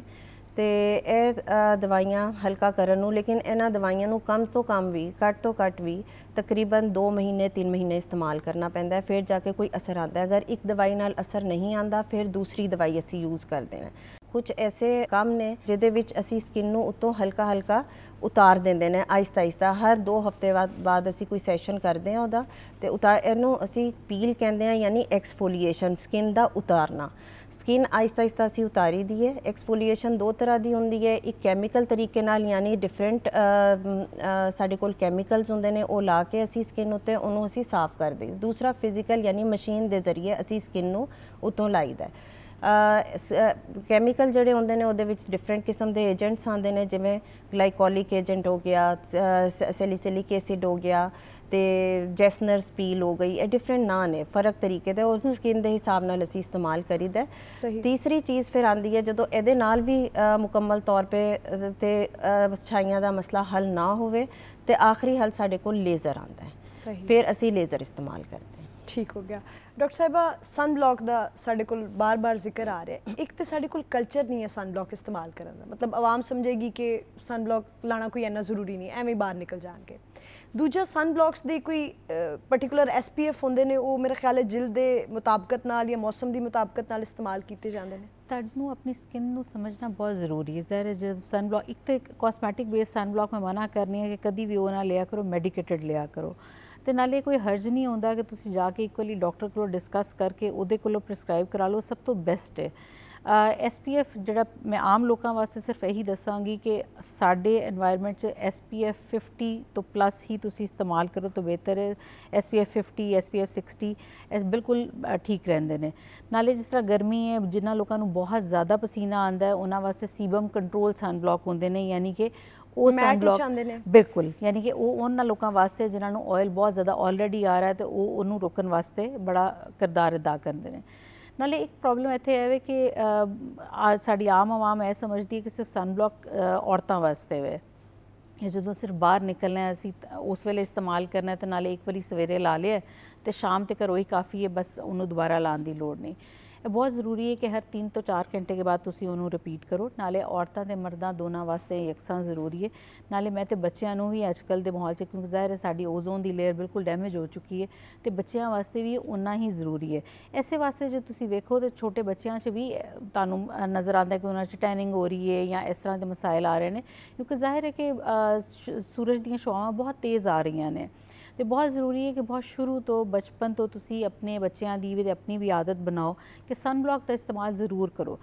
ਤੇ ਇਹ ਦਵਾਈਆਂ ਹਲਕਾ ਕਰਨ ਨੂੰ ਲੇਕਿਨ ਇਹਨਾਂ ਦਵਾਈਆਂ ਨੂੰ ਕਮ ਤੋਂ ਕਮ ਵੀ ਘੱਟ ਤੋਂ ਘੱਟ ਵੀ ਤਕਰੀਬਨ 2 ਮਹੀਨੇ 3 ਮਹੀਨੇ ਇਸਤੇਮਾਲ ਕਰਨਾ ਪੈਂਦਾ ਹੈ ਫਿਰ ਜਾ ਕੇ ਕੋਈ ਅਸਰ ਆਉਂਦਾ ਹੈ ਅਗਰ ਇੱਕ ਦਵਾਈ ਨਾਲ ਅਸਰ ਨਹੀਂ ਆਂਦਾ ਫਿਰ ਦੂਸਰੀ ਦਵਾਈ ਅਸੀਂ ਯੂਜ਼ ਕਰਦੇ ਹਾਂ ਕੁਝ ਐਸੇ ਕੰਮ ਨੇ ਜਿਹਦੇ ਵਿੱਚ ਅਸੀਂ ਸਕਿਨ ਨੂੰ ਉਤੋਂ ਹਲਕਾ ਹਲਕਾ ਉਤਾਰ ਦਿੰਦੇ ਨੇ ਆਇਸਤਾ ਆਇਸਤਾ ਹਰ 2 ਹਫ਼ਤੇ ਬਾਅਦ ਅਸੀਂ ਕੋਈ ਸੈਸ਼ਨ ਕਰਦੇ ਆ ਉਹਦਾ ਤੇ ਉਤਾਰ ਇਹਨੂੰ ਅਸੀਂ ਪੀਲ ਕਹਿੰਦੇ ਆ ਯਾਨੀ ਐਕਸਫੋਲੀਏਸ਼ਨ ਸਕਿਨ ਦਾ ਉਤਾਰਨਾ ਸਕਿਨ ਆਇਸਤਾ ਆਇਸਤਾ ਸੀ ਉਤਾਰੀ ਦੀ ਹੈ ਐਕਸਫੋਲੀਏਸ਼ਨ ਦੋ ਤਰ੍ਹਾਂ ਦੀ ਹੁੰਦੀ ਹੈ ਇੱਕ ਕੈਮੀਕਲ ਤਰੀਕੇ ਨਾਲ ਯਾਨੀ ਡਿਫਰੈਂਟ ਸਾਡੇ ਕੋਲ ਕੈਮੀਕਲਸ ਹੁੰਦੇ ਨੇ ਉਹ ਲਾ ਕੇ ਅਸੀਂ ਸਕਿਨ ਉੱਤੇ ਉਹਨੂੰ ਅਸੀਂ ਸਾਫ਼ ਕਰਦੇ ਦੂਸਰਾ ਫਿਜ਼ੀਕਲ ਯਾਨੀ ਮਸ਼ੀਨ ਦੇ ਜ਼ਰੀਏ ਅਸੀਂ ਸਕਿਨ ਨੂੰ ਉਤੋਂ ਲਾਈਦਾ ਕੈਮੀਕਲ ਜਿਹੜੇ ਹੁੰਦੇ ਨੇ ਉਹਦੇ ਵਿੱਚ ਡਿਫਰੈਂਟ ਕਿਸਮ ਦੇ ਏਜੰਟਸ ਆਉਂਦੇ ਨੇ ਜਿਵੇਂ ਗਲਾਈਕੋਲਿਕ ਏਜੰਟ ਹੋ ਗਿਆ ਸੈਲਿਸਿਲਿਕ ਐਸਿਡ ਹੋ ਗਿਆ ਤੇ ਜੈਸਨਰਸ ਪੀਲ ਹੋ ਗਈ ਇਹ ਡਿਫਰੈਂਟ ਨਾਂ ਨੇ ਫਰਕ ਤਰੀਕੇ ਦੇ ਉਹ ਸਕਿਨ ਦੇ ਹਿਸਾਬ ਨਾਲ ਅਸੀਂ ਇਸਤੇਮਾਲ ਕਰੀਦਾ ਤੀਸਰੀ ਚੀਜ਼ ਫਿਰ ਆਂਦੀ ਹੈ ਜਦੋਂ ਇਹਦੇ ਨਾਲ ਵੀ ਮੁਕੰਮਲ ਤੌਰ ਤੇ ਤੇ ਛਾਈਆਂ ਦਾ ਮਸਲਾ ਹੱਲ ਨਾ ਹੋਵੇ ਤੇ ਆਖਰੀ ਹੱਲ ਸਾਡੇ ਕੋਲ ਲੇਜ਼ਰ ਆਂਦਾ ਹੈ ਫਿਰ ਅਸੀਂ ਲੇਜ਼ਰ ਇਸਤੇਮਾਲ ਕਰਦੇ ਹਾਂ ਠੀਕ ਹੋ ਗਿਆ ਡਾਕਟਰ ਸਾਹਿਬਾ ਸਨ ਬਲੌਕ ਦਾ ਸਾਡੇ ਕੋਲ ਬਾਰ-ਬਾਰ ਜ਼ਿਕਰ ਆ ਰਿਹਾ ਇੱਕ ਤੇ ਸਾਡੇ ਕੋਲ ਕਲਚਰ ਨਹੀਂ ਹੈ ਸਨ ਬਲੌਕ ਇਸਤੇਮਾਲ ਕਰਨ ਦਾ ਮਤਲਬ ਆਵਾਮ ਸਮਝੇਗੀ ਕਿ ਸਨ ਬਲੌਕ ਲਾਣਾ ਕੋਈ ਇੰਨਾ ਜ਼ਰੂਰੀ ਨਹੀਂ ਐਵੇਂ ਬਾਹਰ ਨਿਕਲ ਜਾਣਗੇ ਦੂਜਾ ਸਨ ਬਲੌਕਸ ਦੇ ਕੋਈ ਪਾਰਟਿਕੂਲਰ ਐਸਪੀਐਫ ਹੁੰਦੇ ਨੇ ਉਹ ਮੇਰੇ ਖਿਆਲ ਹੈ ਜਿਲ ਦੇ ਮੁਤਾਬਕਤ ਨਾਲ ਜਾਂ ਮੌਸਮ ਦੀ ਮੁਤਾਬਕਤ ਨਾਲ ਇਸਤੇਮਾਲ ਕੀਤੇ ਜਾਂਦੇ ਨੇ ਤੁਹਾਨੂੰ ਆਪਣੀ ਸਕਿਨ ਨੂੰ ਸਮਝਣਾ ਬਹੁਤ ਜ਼ਰੂਰੀ ਹੈ ਜ਼ਾਹਿਰ ਹੈ ਜਦ ਸਨ ਬਲੌਕ ਇੱਕ ਤੇ ਕਾਸਮੈਟਿਕ ਬੇਸ ਸਨ ਬਲੌਕ ਮੈਂ ਮਨਾ ਕਰਨੀ ਹੈ ਕਿ ਕਦੀ ਵੀ ਉਹ ਨਾ ਲਿਆ ਕਰੋ ਮੈਡੀਕੇਟਡ ਲਿਆ ਕਰੋ ਤੇ ਨਾਲੇ ਕੋਈ ਹਰਜ ਨਹੀਂ ਹੁੰਦਾ ਕਿ ਤੁਸੀਂ ਜਾ ਕੇ ਇਕਵਲੀ ਡਾਕਟਰ ਕੋਲ ਡਿਸਕਸ ਕਰਕੇ ਉਹਦੇ ਕੋਲੋਂ ਪ੍ਰਿਸਕ੍ਰਾਈਬ ਕਰਾ ਲਓ ਸਭ ਤੋਂ ਬੈਸਟ ਹੈ ਐਸਪੀਐਫ ਜਿਹੜਾ ਮੈਂ ਆਮ ਲੋਕਾਂ ਵਾਸਤੇ ਸਿਰਫ ਇਹੀ ਦੱਸਾਂਗੀ ਕਿ ਸਾਡੇ এনवायरमेंट 'ਚ ਐਸਪੀਐਫ 50 ਤੋਂ ਪਲੱਸ ਹੀ ਤੁਸੀਂ ਇਸਤੇਮਾਲ ਕਰੋ ਤਾਂ ਬਿਹਤਰ ਹੈ ਐਸਪੀਐਫ 50 ਐਸਪੀਐਫ 60 ਇਸ ਬਿਲਕੁਲ ਠੀਕ ਰਹਿੰਦੇ ਨੇ ਨਾਲੇ ਜਿਸ ਤਰ੍ਹਾਂ ਗਰਮੀ ਹੈ ਜਿਨ੍ਹਾਂ ਲੋਕਾਂ ਨੂੰ ਬਹੁਤ ਜ਼ਿਆਦਾ ਪਸੀਨਾ ਆਉਂਦਾ ਹੈ ਉਹਨਾਂ ਵਾਸਤੇ ਸੀਬਮ ਕੰਟਰੋਲ ਸਨ ਬਲੌਕ ਹੁੰਦੇ ਨੇ ਯਾਨੀ ਕਿ ਉਹ ਸਨ ਬਲੌਕ ਬਿਲਕੁਲ ਯਾਨੀ ਕਿ ਉਹ ਉਹਨਾਂ ਲੋਕਾਂ ਵਾਸਤੇ ਜਿਨ੍ਹਾਂ ਨੂੰ ਆਇਲ ਬਹੁਤ ਜ਼ਿਆਦਾ ਆਲਰੇਡੀ ਆ ਰਿਹਾ ਤੇ ਉਹ ਉਹਨੂੰ ਰੋਕਣ ਵਾਸਤੇ ਬੜਾ ਕਿਰਦਾਰ ਅਦਾ ਕਰਦੇ ਨੇ ਨਾਲੇ ਇੱਕ ਪ੍ਰੋਬਲਮ ਇੱਥੇ ਹੈ ਕਿ ਸਾਡੀ ਆਮ ਆਵਾਮ ਇਹ ਸਮਝਦੀ ਹੈ ਕਿ ਸਿਰਫ ਸਨ ਬਲੌਕ ਔਰਤਾਂ ਵਾਸਤੇ ਹੈ ਇਹ ਜਦੋਂ ਸਿਰਫ ਬਾਹਰ ਨਿਕਲਣਾ ਅਸੀਂ ਉਸ ਵੇਲੇ ਇਸਤੇਮਾਲ ਕਰਨਾ ਤੇ ਨਾਲੇ ਇੱਕ ਵਾਰੀ ਸਵੇਰੇ ਲਾ ਲਿਆ ਤੇ ਸ਼ਾਮ ਤੱਕ ਰੋਈ ਕਾਫੀ ਹੈ ਬਸ ਉਹਨੂੰ ਦੁਬਾਰਾ ਲਾਣ ਦੀ ਲੋੜ ਨਹੀਂ ਇਹ ਬਹੁਤ ਜ਼ਰੂਰੀ ਹੈ ਕਿ ਹਰ 3 ਤੋਂ 4 ਘੰਟੇ ਦੇ ਬਾਅਦ ਤੁਸੀਂ ਉਹਨੂੰ ਰਿਪੀਟ ਕਰੋ ਨਾਲੇ ਔਰਤਾਂ ਤੇ ਮਰਦਾਂ ਦੋਨਾਂ ਵਾਸਤੇ ਇੱਕਸਾਂ ਜ਼ਰੂਰੀ ਹੈ ਨਾਲੇ ਮੈਂ ਤੇ ਬੱਚਿਆਂ ਨੂੰ ਵੀ ਅੱਜਕੱਲ ਦੇ ਮਾਹੌਲ 'ਚ ਕਿਉਂਕਿ ਜ਼ਾਹਿਰ ਹੈ ਸਾਡੀ ਓਜ਼ੋਨ ਦੀ ਲੇਅਰ ਬਿਲਕੁਲ ਡੈਮੇਜ ਹੋ ਚੁੱਕੀ ਹੈ ਤੇ ਬੱਚਿਆਂ ਵਾਸਤੇ ਵੀ ਉਨਾ ਹੀ ਜ਼ਰੂਰੀ ਹੈ ਐਸੇ ਵਾਸਤੇ ਜੇ ਤੁਸੀਂ ਵੇਖੋ ਤੇ ਛੋਟੇ ਬੱਚਿਆਂ 'ਚ ਵੀ ਤੁਹਾਨੂੰ ਨਜ਼ਰ ਆਉਂਦਾ ਕਿ ਉਹਨਾਂ 'ਚ ਟੈਨਿੰਗ ਹੋ ਰਹੀ ਹੈ ਜਾਂ ਇਸ ਤਰ੍ਹਾਂ ਦੇ ਮਸਾਇਲ ਆ ਰਹੇ ਨੇ ਕਿਉਂਕਿ ਜ਼ਾਹਿਰ ਹੈ ਕਿ ਸੂਰਜ ਦੀਆਂ ਸ਼ੋਆਂ ਬਹੁਤ ਤੇਜ਼ ਆ ਰਹੀਆਂ ਨੇ ਤੇ ਬਹੁਤ ਜ਼ਰੂਰੀ ਹੈ ਕਿ ਬਹੁਤ ਸ਼ੁਰੂ ਤੋਂ ਬਚਪਨ ਤੋਂ ਤੁਸੀਂ ਆਪਣੇ ਬੱਚਿਆਂ ਦੀ ਵੀ ਆਪਣੀ ਵੀ ਆਦਤ ਬਣਾਓ ਕਿ ਸਨ ਬਲੌਕ ਦਾ ਇਸਤੇਮਾਲ ਜ਼ਰੂਰ ਕਰੋ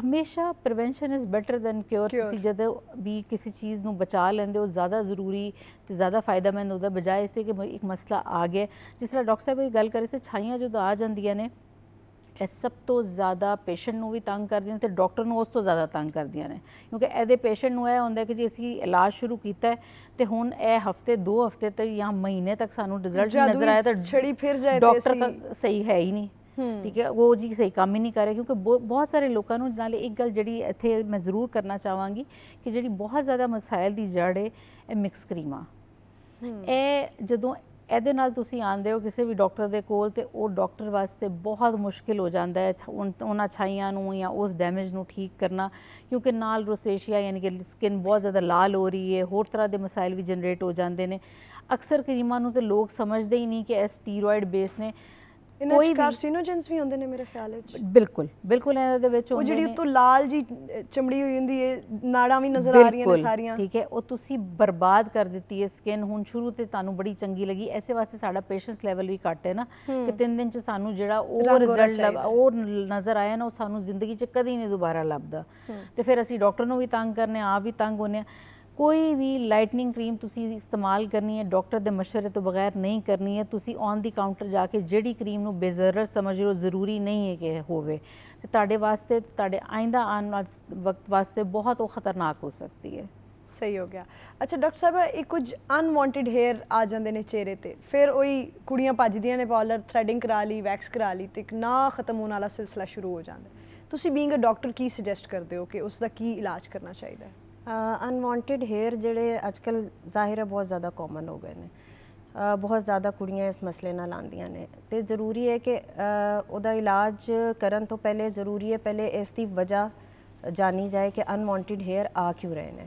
ਹਮੇਸ਼ਾ prevention is better than cure ਤੁਸੀਂ ਜਦੋਂ ਵੀ ਕਿਸੇ ਚੀਜ਼ ਨੂੰ ਬਚਾ ਲੈਂਦੇ ਹੋ ਜ਼ਿਆਦਾ ਜ਼ਰੂਰੀ ਤੇ ਜ਼ਿਆਦਾ ਫਾਇਦਾਮੰਦ ਹੁੰਦਾ ਬਜਾਏ ਇਸ ਤੇ ਕਿ ਇੱਕ ਮਸਲਾ ਆ ਗਿਆ ਜਿਸ ਤਰ੍ਹਾਂ ਡਾਕਟਰ ਸਾਹਿਬ ਵੀ ਗੱਲ ਕਰੇ ਸੇ ਛਾਈਆਂ ਜਦੋਂ ਆ ਜਾਂਦੀਆਂ ਨੇ ਇਹ ਸਭ ਤੋਂ ਜ਼ਿਆਦਾ ਪੇਸ਼ੈਂਟ ਨੂੰ ਵੀ ਤੰਗ ਕਰਦੀਆਂ ਤੇ ਡਾਕਟਰ ਨੂੰ ਉਸ ਤੋਂ ਜ਼ਿਆਦਾ ਤੰਗ ਕਰਦੀਆਂ ਨੇ ਕਿਉਂਕਿ ਇਹਦੇ ਪੇਸ਼ੈਂਟ ਨੂੰ ਇਹ ਹੁੰਦਾ ਕਿ ਜੀ ਅਸੀਂ ਇਲਾਜ ਸ਼ੁਰੂ ਕੀਤਾ ਹੈ ਤੇ ਹੁਣ ਇਹ ਹਫਤੇ ਦੋ ਹਫਤੇ ਤੱਕ ਜਾਂ ਮਹੀਨੇ ਤੱਕ ਸਾਨੂੰ ਰਿਜ਼ਲਟ ਨਜ਼ਰ ਆਇਆ ਤਾਂ ਛੜੀ ਫਿਰ ਜਾਏ ਡਾਕਟਰ ਤਾਂ ਸਹੀ ਹੈ ਹੀ ਨਹੀਂ ਠੀਕ ਹੈ ਉਹ ਜੀ ਸਹੀ ਕੰਮ ਹੀ ਨਹੀਂ ਕਰ ਰਹੇ ਕਿਉਂਕਿ ਬਹੁਤ ਸਾਰੇ ਲੋਕਾਂ ਨੂੰ ਨਾਲੇ ਇੱਕ ਗੱਲ ਜਿਹੜੀ ਇੱਥੇ ਮੈਂ ਜ਼ਰੂਰ ਕਰਨਾ ਚਾਹਾਂਗੀ ਕਿ ਜਿਹੜੀ ਬਹੁਤ ਜ਼ਿਆਦਾ ਮਸਾਇਲ ਦੀ ਜੜ ਹੈ ਇਹ ਮਿਕਸ ਕਰੀਮਾ ਇਹ ਜਦੋਂ ਇਹਦੇ ਨਾਲ ਤੁਸੀਂ ਆਂਦੇ ਹੋ ਕਿਸੇ ਵੀ ਡਾਕਟਰ ਦੇ ਕੋਲ ਤੇ ਉਹ ਡਾਕਟਰ ਵਾਸਤੇ ਬਹੁਤ ਮੁਸ਼ਕਿਲ ਹੋ ਜਾਂਦਾ ਹੈ ਉਹਨਾਂ ਛਾਈਆਂ ਨੂੰ ਜਾਂ ਉਸ ਡੈਮੇਜ ਨੂੰ ਠੀਕ ਕਰਨਾ ਕਿਉਂਕਿ ਨਾਲ ਰੋਸੇਸ਼ੀਆ ਯਾਨੀ ਕਿ ਸਕਿਨ ਬਹੁਤ ਜ਼ਿਆਦਾ ਲਾਲ ਹੋ ਰਹੀ ਹੈ ਹੋਰ ਤਰ੍ਹਾਂ ਦੇ ਮਸਾਇਲ ਵੀ ਜਨਰੇਟ ਹੋ ਜਾਂਦੇ ਨੇ ਅਕਸਰ ਕਰੀਮਾਂ ਨੂੰ ਤੇ ਲੋਕ ਸਮਝਦੇ ਹੀ ਨਹੀਂ ਕਿ ਇਹ ਸਟੀਰੋਇਡ ਬੇਸ ਨੇ ਇਹਨਾਂ ਵਿੱਚ ਕਾਰਸੀਨੋਜਨਸ ਵੀ ਹੁੰਦੇ ਨੇ ਮੇਰੇ ਖਿਆਲ ਵਿੱਚ ਬਿਲਕੁਲ ਬਿਲਕੁਲ ਇਹਨਾਂ ਦੇ ਵਿੱਚ ਉਹ ਜਿਹੜੀ ਉਤੋਂ ਲਾਲ ਜੀ ਚਮੜੀ ਹੋਈ ਹੁੰਦੀ ਹੈ ਨਾੜਾਂ ਵੀ ਨਜ਼ਰ ਆ ਰਹੀਆਂ ਨੇ ਸਾਰੀਆਂ ਠੀਕ ਹੈ ਉਹ ਤੁਸੀਂ ਬਰਬਾਦ ਕਰ ਦਿੱਤੀ ਹੈ ਸਕਿਨ ਹੁਣ ਸ਼ੁਰੂ ਤੇ ਤੁਹਾਨੂੰ ਬੜੀ ਚੰਗੀ ਲੱਗੀ ਐਸੇ ਵਾਸਤੇ ਸਾਡਾ ਪੇਸ਼ੈਂਸ ਲੈਵਲ ਵੀ ਘੱਟ ਹੈ ਨਾ ਕਿ ਤਿੰਨ ਦਿਨ ਚ ਸਾਨੂੰ ਜਿਹੜਾ ਉਹ ਰਿਜ਼ਲਟ ਉਹ ਨਜ਼ਰ ਆਇਆ ਨਾ ਉਹ ਸਾਨੂੰ ਜ਼ਿੰਦਗੀ ਚ ਕਦੀ ਨਹੀਂ ਦੁਬਾਰਾ ਲੱਭਦਾ ਤੇ ਫਿਰ ਅਸੀਂ ਡਾਕਟਰ ਨੂੰ ਵੀ ਤੰਗ ਕਰਨੇ ਆ ਵੀ ਤੰਗ ਹੋਨੇ ਕੋਈ ਵੀ ਲਾਈਟਨਿੰਗ ਕਰੀਮ ਤੁਸੀਂ ਇਸਤੇਮਾਲ ਕਰਨੀ ਹੈ ਡਾਕਟਰ ਦੇ ਮਸ਼ਵਰੇ ਤੋਂ ਬਗੈਰ ਨਹੀਂ ਕਰਨੀ ਹੈ ਤੁਸੀਂ ਔਨ ਦੀ ਕਾਊਂਟਰ ਜਾ ਕੇ ਜਿਹੜੀ ਕਰੀਮ ਨੂੰ ਬੇਜ਼ਰਰ ਸਮਝ ਲਓ ਜ਼ਰੂਰੀ ਨਹੀਂ ਹੈ ਕਿ ਹੋਵੇ ਤੇ ਤੁਹਾਡੇ ਵਾਸਤੇ ਤੁਹਾਡੇ ਆਇੰਦਾ ਆਨ ਵਕਤ ਵਾਸਤੇ ਬਹੁਤ ਉਹ ਖਤਰਨਾਕ ਹੋ ਸਕਦੀ ਹੈ ਸਹੀ ਹੋ ਗਿਆ ਅੱਛਾ ਡਾਕਟਰ ਸਾਹਿਬ ਇਹ ਕੁਝ ਅਨਵਾਂਟਿਡ ਹੇਅਰ ਆ ਜਾਂਦੇ ਨੇ ਚਿਹਰੇ ਤੇ ਫਿਰ ਉਹੀ ਕੁੜੀਆਂ ਭੱਜਦੀਆਂ ਨੇ ਪਾਰਲਰ ਥ੍ਰੈਡਿੰਗ ਕਰਾ ਲਈ ਵੈਕਸ ਕਰਾ ਲਈ ਤੇ ਇੱਕ ਨਾ ਖਤਮ ਹੋਣ ਵਾਲਾ ਸਿਲਸਿਲਾ ਸ਼ੁਰੂ ਹੋ ਜਾਂਦਾ ਤੁਸੀਂ ਬੀਇੰਗ ਅ ਡਾਕਟਰ ਕੀ ਸੁਜੈਸਟ ਕਰਦੇ ਹੋ ਕਿ ਉਸ ਦਾ ਕੀ ਇਲਾਜ ਕਰਨਾ ਚਾਹੀਦਾ ਹੈ ਅਨਵਾਂਟਿਡ ਹੇਅਰ ਜਿਹੜੇ ਅੱਜਕੱਲ ਜ਼ਾਹਿਰ ਹੈ ਬਹੁਤ ਜ਼ਿਆਦਾ ਕਾਮਨ ਹੋ ਗਏ ਨੇ ਬਹੁਤ ਜ਼ਿਆਦਾ ਕੁੜੀਆਂ ਇਸ ਮਸਲੇ ਨਾਲ ਆਂਦੀਆਂ ਨੇ ਤੇ ਜ਼ਰੂਰੀ ਹੈ ਕਿ ਉਹਦਾ ਇਲਾਜ ਕਰਨ ਤੋਂ ਪਹਿਲੇ ਜ਼ਰੂਰੀ ਹੈ ਪਹਿਲੇ ਇਸ ਦੀ ਵਜ੍ਹਾ ਜਾਣੀ ਜਾਏ ਕਿ ਅਨਵਾਂਟਿਡ ਹੇਅਰ ਆ ਕਿਉਂ ਰਹੇ ਨੇ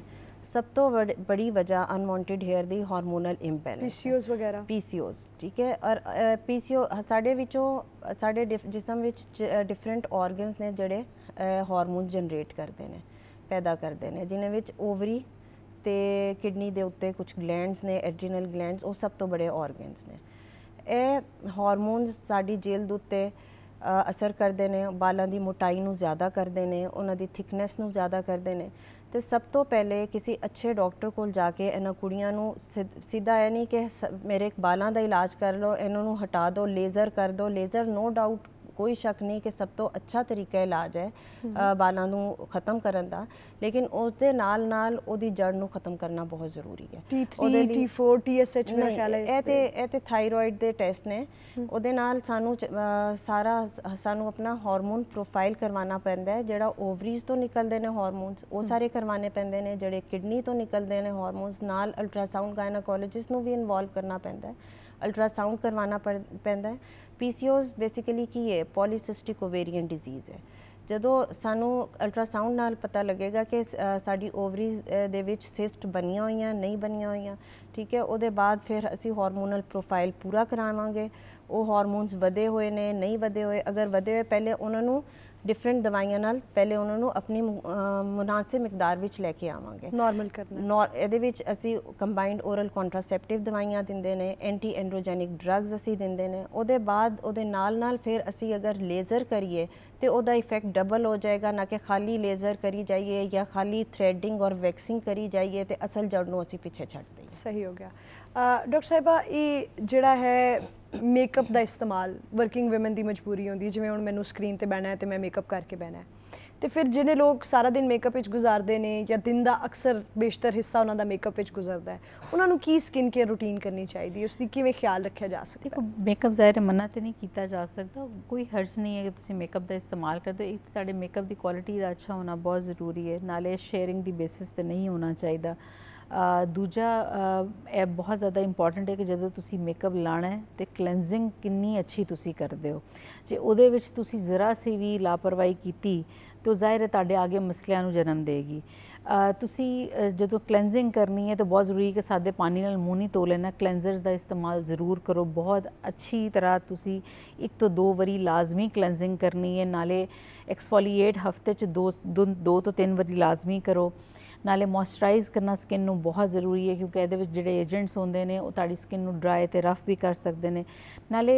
ਸਭ ਤੋਂ ਬੜੀ ਵਜ੍ਹਾ ਅਨਵਾਂਟਿਡ ਹੇਅਰ ਦੀ ਹਾਰਮੋਨਲ ਇੰਬੈਲੈਂਸ ਪੀਸੀਓਸ ਵਗੈਰਾ ਪੀਸੀਓਸ ਠੀਕ ਹੈ ਔਰ ਪੀਸੀਓ ਸਾਡੇ ਵਿੱਚੋਂ ਸਾਡੇ ਜਿਸਮ ਵਿੱਚ ਡਿਫਰੈਂਟ ਆਰਗਨਸ ਨੇ ਜਿਹੜੇ ਹਾਰਮੋਨ ਜਨਰੇਟ ਕਰਦੇ ਨੇ ਪੈਦਾ ਕਰਦੇ ਨੇ ਜਿਨ੍ਹਾਂ ਵਿੱਚ ਓਵਰੀ ਤੇ ਕਿਡਨੀ ਦੇ ਉੱਤੇ ਕੁਝ ਗਲੈਂਡਸ ਨੇ ਐਡਰੀਨਲ ਗਲੈਂਡਸ ਉਹ ਸਭ ਤੋਂ ਬੜੇ ਆਰਗਨਸ ਨੇ ਇਹ ਹਾਰਮੋਨਸ ਸਾਡੀ ਜੇਲਦ ਉੱਤੇ ਅਸਰ ਕਰਦੇ ਨੇ ਬਾਲਾਂ ਦੀ ਮੋਟਾਈ ਨੂੰ ਜ਼ਿਆਦਾ ਕਰਦੇ ਨੇ ਉਹਨਾਂ ਦੀ ਥਿਕਨੈਸ ਨੂੰ ਜ਼ਿਆਦਾ ਕਰਦੇ ਨੇ ਤੇ ਸਭ ਤੋਂ ਪਹਿਲੇ ਕਿਸੇ ਅੱਛੇ ਡਾਕਟਰ ਕੋਲ ਜਾ ਕੇ ਇਹਨਾਂ ਕੁੜੀਆਂ ਨੂੰ ਸਿੱਧਾ ਇਹ ਨਹੀਂ ਕਿ ਮੇਰੇ ਬਾਲਾਂ ਦਾ ਇਲਾਜ ਕਰ ਲਓ ਇਹਨਾਂ ਨੂੰ ਹਟਾ ਦਿਓ ਲੇਜ਼ਰ ਕਰ ਦਿਓ ਲੇਜ਼ਰ ਨੋ ਡਾਊਟ ਕੋਈ ਸ਼ੱਕ ਨਹੀਂ ਕਿ ਸਭ ਤੋਂ ਅੱਛਾ ਤਰੀਕਾ ਇਲਾਜ ਹੈ ਬਾਲਾਂ ਨੂੰ ਖਤਮ ਕਰਨ ਦਾ ਲੇਕਿਨ ਉਸ ਦੇ ਨਾਲ ਨਾਲ ਉਹਦੀ ਜੜ ਨੂੰ ਖਤਮ ਕਰਨਾ ਬਹੁਤ ਜ਼ਰੂਰੀ ਹੈ ਉਹਦੇ ਲਈ T4 TSH ਮੈਂ ਖਿਆਲ ਹੈ ਇਹ ਤੇ ਇਹ ਤੇ ਥਾਇਰੋਇਡ ਦੇ ਟੈਸਟ ਨੇ ਉਹਦੇ ਨਾਲ ਸਾਨੂੰ ਸਾਰਾ ਸਾਨੂੰ ਆਪਣਾ ਹਾਰਮੋਨ ਪ੍ਰੋਫਾਈਲ ਕਰਵਾਉਣਾ ਪੈਂਦਾ ਹੈ ਜਿਹੜਾ ਓਵਰੀਜ਼ ਤੋਂ ਨਿਕਲਦੇ ਨੇ ਹਾਰਮੋਨਸ ਉਹ ਸਾਰੇ ਕਰਵਾਉਣੇ ਪੈਂਦੇ ਨੇ ਜਿਹੜੇ ਕਿਡਨੀ ਤੋਂ ਨਿਕਲਦੇ ਨੇ ਹਾਰਮੋਨਸ ਨਾਲ ਅਲਟਰਾਸਾਊਂਡ ਗਾਇਨੋਕੋਲੋਜਿਸਟ ਨੂੰ ਵੀ ਇਨਵੋਲਵ ਕਰਨਾ ਪੈਂਦਾ ਹੈ ਅਲਟਰਾਸਾਊਂਡ ਕਰਵਾਉਣਾ ਪੈਂਦਾ ਹੈ ਪੀਸੀਓਸ ਬੇਸਿਕਲੀ ਕੀ ਹੈ ਪੋਲੀਸਿਸਟਿਕ ਓਵੇਰੀਅਨ ਡਿਜ਼ੀਜ਼ ਹੈ ਜਦੋਂ ਸਾਨੂੰ ਅਲਟਰਾਸਾਊਂਡ ਨਾਲ ਪਤਾ ਲੱਗੇਗਾ ਕਿ ਸਾਡੀ ਓਵਰੀ ਦੇ ਵਿੱਚ ਸਿਸਟ ਬਣੀਆਂ ਹੋਈਆਂ ਨਹੀਂ ਬਣੀਆਂ ਹੋਈਆਂ ਠੀਕ ਹੈ ਉਹਦੇ ਬਾਅਦ ਫਿਰ ਅਸੀਂ ਹਾਰਮੋਨਲ ਪ੍ਰੋਫਾਈਲ ਪੂਰਾ ਕਰਾਵਾਂਗੇ ਉਹ ਹਾਰਮੋਨਸ ਵਧੇ ਹੋਏ ਨੇ ਨਹੀਂ ਵਧੇ ਹੋਏ ਅਗਰ ਵਧੇ ਹੋਏ ਪਹਿਲੇ ਉਹਨਾਂ ਨੂੰ ਡਿਫਰੈਂਟ ਦਵਾਈਆਂ ਨਾਲ ਪਹਿਲੇ ਉਹਨਾਂ ਨੂੰ ਆਪਣੀ ਮੁਨਾਸਿਬ ਮਿਕਦਾਰ ਵਿੱਚ ਲੈ ਕੇ ਆਵਾਂਗੇ ਨਾਰਮਲ ਕਰਨਾ ਇਹਦੇ ਵਿੱਚ ਅਸੀਂ ਕੰਬਾਈਨਡ ਓਰਲ ਕੰਟਰਾਸੈਪਟਿਵ ਦਵਾਈਆਂ ਦਿੰਦੇ ਨੇ ਐਂਟੀ ਐਂਡਰੋਜੈਨਿਕ ਡਰੱਗਸ ਅਸੀਂ ਦਿੰਦੇ ਨੇ ਉਹਦੇ ਬਾਅਦ ਉਹਦੇ ਨਾਲ ਨਾਲ ਫਿਰ ਅਸੀਂ ਅਗਰ ਲੇਜ਼ਰ ਕਰੀਏ ਤੇ ਉਹਦਾ ਇਫੈਕਟ ਡਬਲ ਹੋ ਜਾਏਗਾ ਨਾ ਕਿ ਖਾਲੀ ਲੇਜ਼ਰ ਕਰੀ ਜਾਈਏ ਜਾਂ ਖਾਲੀ ਥ੍ਰੈਡਿੰਗ ਔਰ ਵੈਕਸਿੰਗ ਕਰੀ ਜਾਈਏ ਤੇ ਅਸਲ ਜੜ ਨੂੰ ਅਸੀਂ ਪਿੱਛੇ ਛੱਡ ਦਈਏ ਸਹੀ ਹੋ ਗਿਆ ਡਾਕਟਰ ਸਾਹਿਬਾ ਇਹ ਜਿਹੜਾ ਹੈ ਮੇਕਅਪ ਦਾ ਇਸਤੇਮਾਲ ਵਰਕਿੰਗ ਔਮਨ ਦੀ ਮਜਬੂਰੀ ਹੁੰਦੀ ਜਿਵੇਂ ਹੁਣ ਮੈਨੂੰ ਸਕਰੀਨ ਤੇ ਬਹਿਣਾ ਹੈ ਤੇ ਮੈਂ ਮੇਕਅਪ ਕਰਕੇ ਬਹਿਣਾ ਹੈ ਤੇ ਫਿਰ ਜਿਹਨੇ ਲੋਕ ਸਾਰਾ ਦਿਨ ਮੇਕਅਪ ਵਿੱਚ ਗੁਜ਼ਾਰਦੇ ਨੇ ਜਾਂ ਦਿਨ ਦਾ ਅਕਸਰ ਬੇਸ਼ਤਰ ਹਿੱਸਾ ਉਹਨਾਂ ਦਾ ਮੇਕਅਪ ਵਿੱਚ ਗੁਜ਼ਰਦਾ ਹੈ ਉਹਨਾਂ ਨੂੰ ਕੀ ਸਕਿਨ ਕੇਅਰ ਰੂਟੀਨ ਕਰਨੀ ਚਾਹੀਦੀ ਹੈ ਉਸ ਦੀ ਕਿਵੇਂ ਖਿਆਲ ਰੱਖਿਆ ਜਾ ਸਕਦਾ ਦੇਖੋ ਮੇਕਅਪ ਜ਼ਾਇਰ ਮਨਾ ਤੇ ਨਹੀਂ ਕੀਤਾ ਜਾ ਸਕਦਾ ਕੋਈ ਹਰਜ ਨਹੀਂ ਹੈ ਕਿ ਤੁਸੀਂ ਮੇਕਅਪ ਦਾ ਇਸਤੇਮਾਲ ਕਰਦੇ ਹੋ ਇੱਕ ਤੁਹਾਡੇ ਮੇਕਅਪ ਦੀ ਕੁਆਲਿਟੀ ਦਾ ਅੱਛਾ ਹੋਣਾ ਬਹੁਤ ਜ਼ਰੂਰੀ ਹੈ ਨਾਲੇ ਸ਼ੇਅਰਿੰਗ ਦੀ ਬੇਸਿਸ ਤੇ ਨਹੀਂ ਹੋਣਾ ਚਾਹੀਦਾ ਦੂਜਾ ਇਹ ਬਹੁਤ ਜ਼ਿਆਦਾ ਇੰਪੋਰਟੈਂਟ ਹੈ ਕਿ ਜਦੋਂ ਤੁਸੀਂ ਮੇਕਅਪ ਲਾਣਾ ਹੈ ਤੇ ਕਲੈਂਜ਼ਿੰਗ ਕਿੰਨੀ ਅੱਛੀ ਤੁਸੀਂ ਕਰਦੇ ਹੋ ਜੇ ਉਹਦੇ ਵਿੱਚ ਤੁਸੀਂ ਜ਼ਰਾ ਸੀ ਵੀ ਲਾਪਰਵਾਹੀ ਕੀਤੀ ਤਾਂ ਜ਼ਾਹਿਰ ਹੈ ਤੁਹਾਡੇ ਅੱਗੇ ਮਸਲਿਆਂ ਨੂੰ ਜਨਮ ਦੇਗੀ ਤੁਸੀਂ ਜਦੋਂ ਕਲੈਂਜ਼ਿੰਗ ਕਰਨੀ ਹੈ ਤਾਂ ਬਹੁਤ ਜ਼ਰੂਰੀ ਹੈ ਕਿ ਸਾਦੇ ਪਾਣੀ ਨਾਲ ਮੂੰਹ ਨਹੀਂ ਧੋ ਲੈਣਾ ਕਲੈਂਜ਼ਰਸ ਦਾ ਇਸਤੇਮਾਲ ਜ਼ਰੂਰ ਕਰੋ ਬਹੁਤ ਅੱਛੀ ਤਰ੍ਹਾਂ ਤੁਸੀਂ ਇੱਕ ਤੋਂ ਦੋ ਵਾਰੀ ਲਾਜ਼ਮੀ ਕਲੈਂਜ਼ਿੰਗ ਕਰਨੀ ਹੈ ਨਾਲੇ ਐਕਸਫੋਲੀਏਟ ਹਫਤੇ 'ਚ ਦੋ ਦੋ ਤੋਂ ਤਿੰਨ ਵਾਰੀ ਲਾਜ਼ਮੀ ਕਰੋ ਨਾਲੇ ਮੋਇਸਚਰਾਈਜ਼ ਕਰਨਾ ਸਕਿਨ ਨੂੰ ਬਹੁਤ ਜ਼ਰੂਰੀ ਹੈ ਕਿਉਂਕਿ ਇਹਦੇ ਵਿੱਚ ਜਿਹੜੇ ਏਜੰਟਸ ਹੁੰਦੇ ਨੇ ਉਹ ਤੁਹਾਡੀ ਸਕਿਨ ਨੂੰ ਡਰਾਈ ਤੇ ਰਫ ਵੀ ਕਰ ਸਕਦੇ ਨੇ ਨਾਲੇ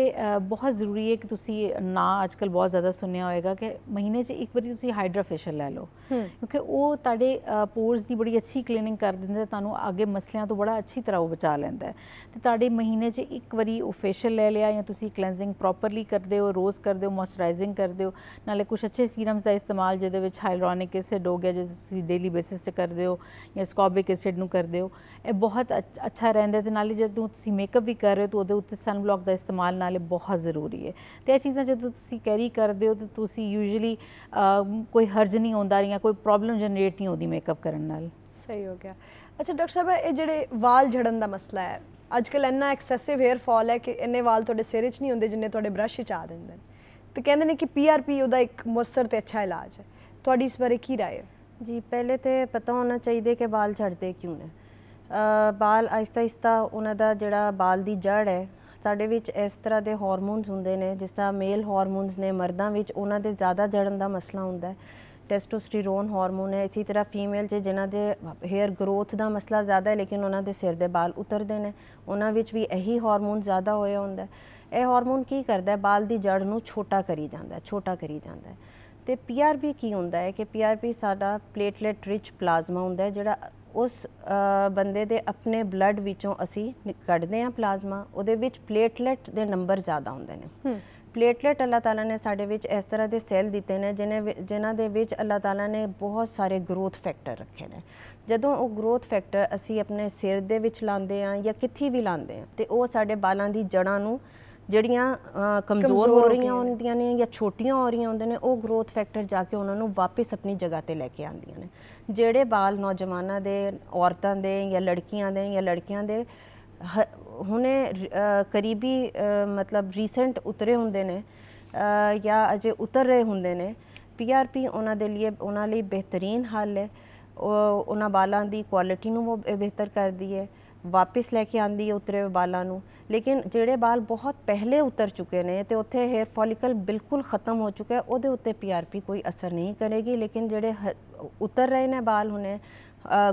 ਬਹੁਤ ਜ਼ਰੂਰੀ ਹੈ ਕਿ ਤੁਸੀਂ ਨਾ ਅੱਜਕੱਲ ਬਹੁਤ ਜ਼ਿਆਦਾ ਸੁਣਿਆ ਹੋਏਗਾ ਕਿ ਮਹੀਨੇ 'ਚ ਇੱਕ ਵਾਰੀ ਤੁਸੀਂ ਹਾਈਡਰਾ ਫੇਸ਼ੀਅਲ ਲੈ ਲਓ ਕਿਉਂਕਿ ਉਹ ਤੁਹਾਡੇ ਪੋਰਸ ਦੀ ਬੜੀ ਅੱਛੀ ਕਲੀਨਿੰਗ ਕਰ ਦਿੰਦਾ ਤੁਹਾਨੂੰ ਅੱਗੇ ਮਸਲਿਆਂ ਤੋਂ ਬੜਾ ਅੱਛੀ ਤਰ੍ਹਾਂ ਉਹ ਬਚਾ ਲੈਂਦਾ ਹੈ ਤੇ ਤੁਹਾਡੇ ਮਹੀਨੇ 'ਚ ਇੱਕ ਵਾਰੀ ਉਹ ਫੇਸ਼ੀਅਲ ਲੈ ਲਿਆ ਜਾਂ ਤੁਸੀਂ ਕਲੈਂਜ਼ਿੰਗ ਪ੍ਰੋਪਰਲੀ ਕਰਦੇ ਹੋ ਰੋਜ਼ ਕਰਦੇ ਹੋ ਮੋਇਸਚਰਾਈਜ਼ਿੰਗ ਕਰਦੇ ਹੋ ਨਾਲੇ ਕੁਝ ਅੱਛੇ ਸੀਰਮਸ ਦਾ ਇਸਤੇਮਾਲ ਜਿਹਦੇ ਵਿੱਚ ਹਾਈਲੂਰੋਨਿਕ ਐਸਿਡ ਹੋ ਗਿਆ ਜਿਸ ਤੁਸੀਂ ਡੇਲੀ ਬੇਸਿਸ ਤੇ ਕਰ ਕਰਦੇ ਹੋ ਜਾਂ ਸਕੋਬਿਕ ਐਸਿਡ ਨੂੰ ਕਰਦੇ ਹੋ ਇਹ ਬਹੁਤ ਅੱਛਾ ਰਹਿੰਦਾ ਤੇ ਨਾਲੇ ਜਦੋਂ ਤੁਸੀਂ ਮੇਕਅਪ ਵੀ ਕਰ ਰਹੇ ਹੋ ਤਾਂ ਉਹਦੇ ਉੱਤੇ ਸਨ ਬਲੌਕ ਦਾ ਇਸਤੇਮਾਲ ਨਾਲੇ ਬਹੁਤ ਜ਼ਰੂਰੀ ਹੈ ਤੇ ਇਹ ਚੀਜ਼ਾਂ ਜਦੋਂ ਤੁਸੀਂ ਕੈਰੀ ਕਰਦੇ ਹੋ ਤਾਂ ਤੁਸੀਂ ਯੂਜੂਲੀ ਕੋਈ ਹਰਜ ਨਹੀਂ ਹੁੰਦਾ ਰਹੀਆਂ ਕੋਈ ਪ੍ਰੋਬਲਮ ਜਨਰੇਟ ਨਹੀਂ ਹੁੰਦੀ ਮੇਕਅਪ ਕਰਨ ਨਾਲ ਸਹੀ ਹੋ ਗਿਆ ਅੱਛਾ ਡਾਕਟਰ ਸਾਹਿਬ ਇਹ ਜਿਹੜੇ ਵਾਲ ਝੜਨ ਦਾ ਮਸਲਾ ਹੈ ਅੱਜ ਕੱਲ ਇੰਨਾ ਐਕਸੈਸਿਵ ਹੇਅਰ ਫਾਲ ਹੈ ਕਿ ਇੰਨੇ ਵਾਲ ਤੁਹਾਡੇ ਸਿਰ 'ਚ ਨਹੀਂ ਹੁੰਦੇ ਜਿੰਨੇ ਤੁਹਾਡੇ ਬ੍ਰਸ਼ 'ਚ ਆ ਦਿੰਦੇ ਨੇ ਤੇ ਕਹਿੰਦੇ ਨੇ ਕਿ ਪੀਆਰਪੀ ਉਹਦਾ ਇੱਕ ਮੁਸਰ ਤੇ ਅੱਛਾ ਇਲਾਜ ਹੈ ਤੁਹਾਡੀ ਇਸ ਬਾਰੇ ਕੀ رائے ਹੈ ਜੀ ਪਹਿਲੇ ਤੇ ਪਤਾ ਹੋਣਾ ਚਾਹੀਦਾ ਕਿ ਵਾਲ ਝੜਦੇ ਕਿਉਂ ਨੇ ਵਾਲ ਆਇਸਤਾ ਆਇਸਤਾ ਉਹਨਾਂ ਦਾ ਜਿਹੜਾ ਵਾਲ ਦੀ ਜੜ ਹੈ ਸਾਡੇ ਵਿੱਚ ਇਸ ਤਰ੍ਹਾਂ ਦੇ ਹਾਰਮੋਨਸ ਹੁੰਦੇ ਨੇ ਜਿਸ ਦਾ ਮੇਲ ਹਾਰਮੋਨਸ ਨੇ ਮਰਦਾਂ ਵਿੱਚ ਉਹਨਾਂ ਦੇ ਜ਼ਿਆਦਾ ਜੜਨ ਦਾ ਮਸਲਾ ਹੁੰਦਾ ਹੈ ਟੈਸਟੋਸਟੀਰੋਨ ਹਾਰਮੋਨ ਹੈ ਇਸੇ ਤਰ੍ਹਾਂ ਫੀਮੇਲ ਜੇ ਜਿਨ੍ਹਾਂ ਦੇ ਹੇਅਰ ਗਰੋਥ ਦਾ ਮਸਲਾ ਜ਼ਿਆਦਾ ਹੈ ਲੇਕਿਨ ਉਹਨਾਂ ਦੇ ਸਿਰ ਦੇ ਵਾਲ ਉਤਰਦੇ ਨੇ ਉਹਨਾਂ ਵਿੱਚ ਵੀ ਇਹੀ ਹਾਰਮੋਨ ਜ਼ਿਆਦਾ ਹੋਇਆ ਹੁੰਦਾ ਹੈ ਇਹ ਹਾਰਮੋਨ ਕੀ ਕਰਦਾ ਹੈ ਵਾਲ ਦੀ ਜੜ ਨੂੰ ਛੋਟਾ ਕਰੀ ਜਾਂਦਾ ਹੈ ਛੋਟਾ ਕਰੀ ਜਾਂਦਾ ਹੈ ਤੇ ਪੀਆਰਪੀ ਕੀ ਹੁੰਦਾ ਹੈ ਕਿ ਪੀਆਰਪੀ ਸਾਡਾ ਪਲੇਟਲੇਟ ਰਿਚ ਪਲਾਜ਼ਮਾ ਹੁੰਦਾ ਹੈ ਜਿਹੜਾ ਉਸ ਬੰਦੇ ਦੇ ਆਪਣੇ ਬਲੱਡ ਵਿੱਚੋਂ ਅਸੀਂ ਕੱਢਦੇ ਹਾਂ ਪਲਾਜ਼ਮਾ ਉਹਦੇ ਵਿੱਚ ਪਲੇਟਲੇਟ ਦੇ ਨੰਬਰ ਜ਼ਿਆਦਾ ਹੁੰਦੇ ਨੇ ਪਲੇਟਲੇਟ ਅੱਲਾਹ ਤਾਲਾ ਨੇ ਸਾਡੇ ਵਿੱਚ ਇਸ ਤਰ੍ਹਾਂ ਦੇ ਸੈੱਲ ਦਿੱਤੇ ਨੇ ਜਿਨ੍ਹਾਂ ਜਿਨ੍ਹਾਂ ਦੇ ਵਿੱਚ ਅੱਲਾਹ ਤਾਲਾ ਨੇ ਬਹੁਤ ਸਾਰੇ ਗਰੋਥ ਫੈਕਟਰ ਰੱਖੇ ਨੇ ਜਦੋਂ ਉਹ ਗਰੋਥ ਫੈਕਟਰ ਅਸੀਂ ਆਪਣੇ ਸਿਰ ਦੇ ਵਿੱਚ ਲਾਉਂਦੇ ਆ ਜਾਂ ਕਿੱਥੇ ਵੀ ਲਾਉਂਦੇ ਆ ਤੇ ਉਹ ਸਾਡੇ ਬਾਲਾਂ ਦੀ ਜੜਾਂ ਨੂੰ ਜਿਹੜੀਆਂ ਕਮਜ਼ੋਰ ਹੋ ਰਹੀਆਂ ਹੁੰਦੀਆਂ ਨੇ ਜਾਂ ਛੋਟੀਆਂ ਹੋ ਰਹੀਆਂ ਹੁੰਦੇ ਨੇ ਉਹ ਗਰੋਥ ਫੈਕਟਰ ਜਾ ਕੇ ਉਹਨਾਂ ਨੂੰ ਵਾਪਸ ਆਪਣੀ ਜਗ੍ਹਾ ਤੇ ਲੈ ਕੇ ਆਉਂਦੀਆਂ ਨੇ ਜਿਹੜੇ ਬਾਲ ਨੌਜਵਾਨਾਂ ਦੇ ਔਰਤਾਂ ਦੇ ਜਾਂ ਲੜਕੀਆਂ ਦੇ ਜਾਂ ਲੜਕਿਆਂ ਦੇ ਹੁਣੇ ਕਰੀਬੀ ਮਤਲਬ ਰੀਸੈਂਟ ਉਤਰੇ ਹੁੰਦੇ ਨੇ ਜਾਂ ਅਜੇ ਉਤਰ ਰਹੇ ਹੁੰਦੇ ਨੇ ਪੀਆਰਪੀ ਉਹਨਾਂ ਦੇ ਲਈ ਉਹਨਾਂ ਲਈ ਬਿਹਤਰੀਨ ਹੱਲ ਹੈ ਉਹਨਾਂ ਬਾਲਾਂ ਦੀ ਕੁਆਲਿਟੀ ਨੂੰ ਉਹ ਬਿਹਤਰ ਕਰਦੀ ਹੈ ਵਾਪਸ ਲੈ ਕੇ ਆਂਦੀ ਹੈ ਉਤਰੇ ਬਾਲਾਂ ਨੂੰ ਲੇਕਿਨ ਜਿਹੜੇ ਵਾਲ ਬਹੁਤ ਪਹਿਲੇ ਉਤਰ ਚੁੱਕੇ ਨੇ ਤੇ ਉੱਥੇ ਹੇਅਰ ਫੋਲਿਕਲ ਬਿਲਕੁਲ ਖਤਮ ਹੋ ਚੁੱਕਾ ਹੈ ਉਹਦੇ ਉੱਤੇ ਪੀਆਰਪੀ ਕੋਈ ਅਸਰ ਨਹੀਂ ਕਰੇਗੀ ਲੇਕਿਨ ਜਿਹੜੇ ਉਤਰ ਰਹੇ ਨੇ ਵਾਲ ਹੁਣੇ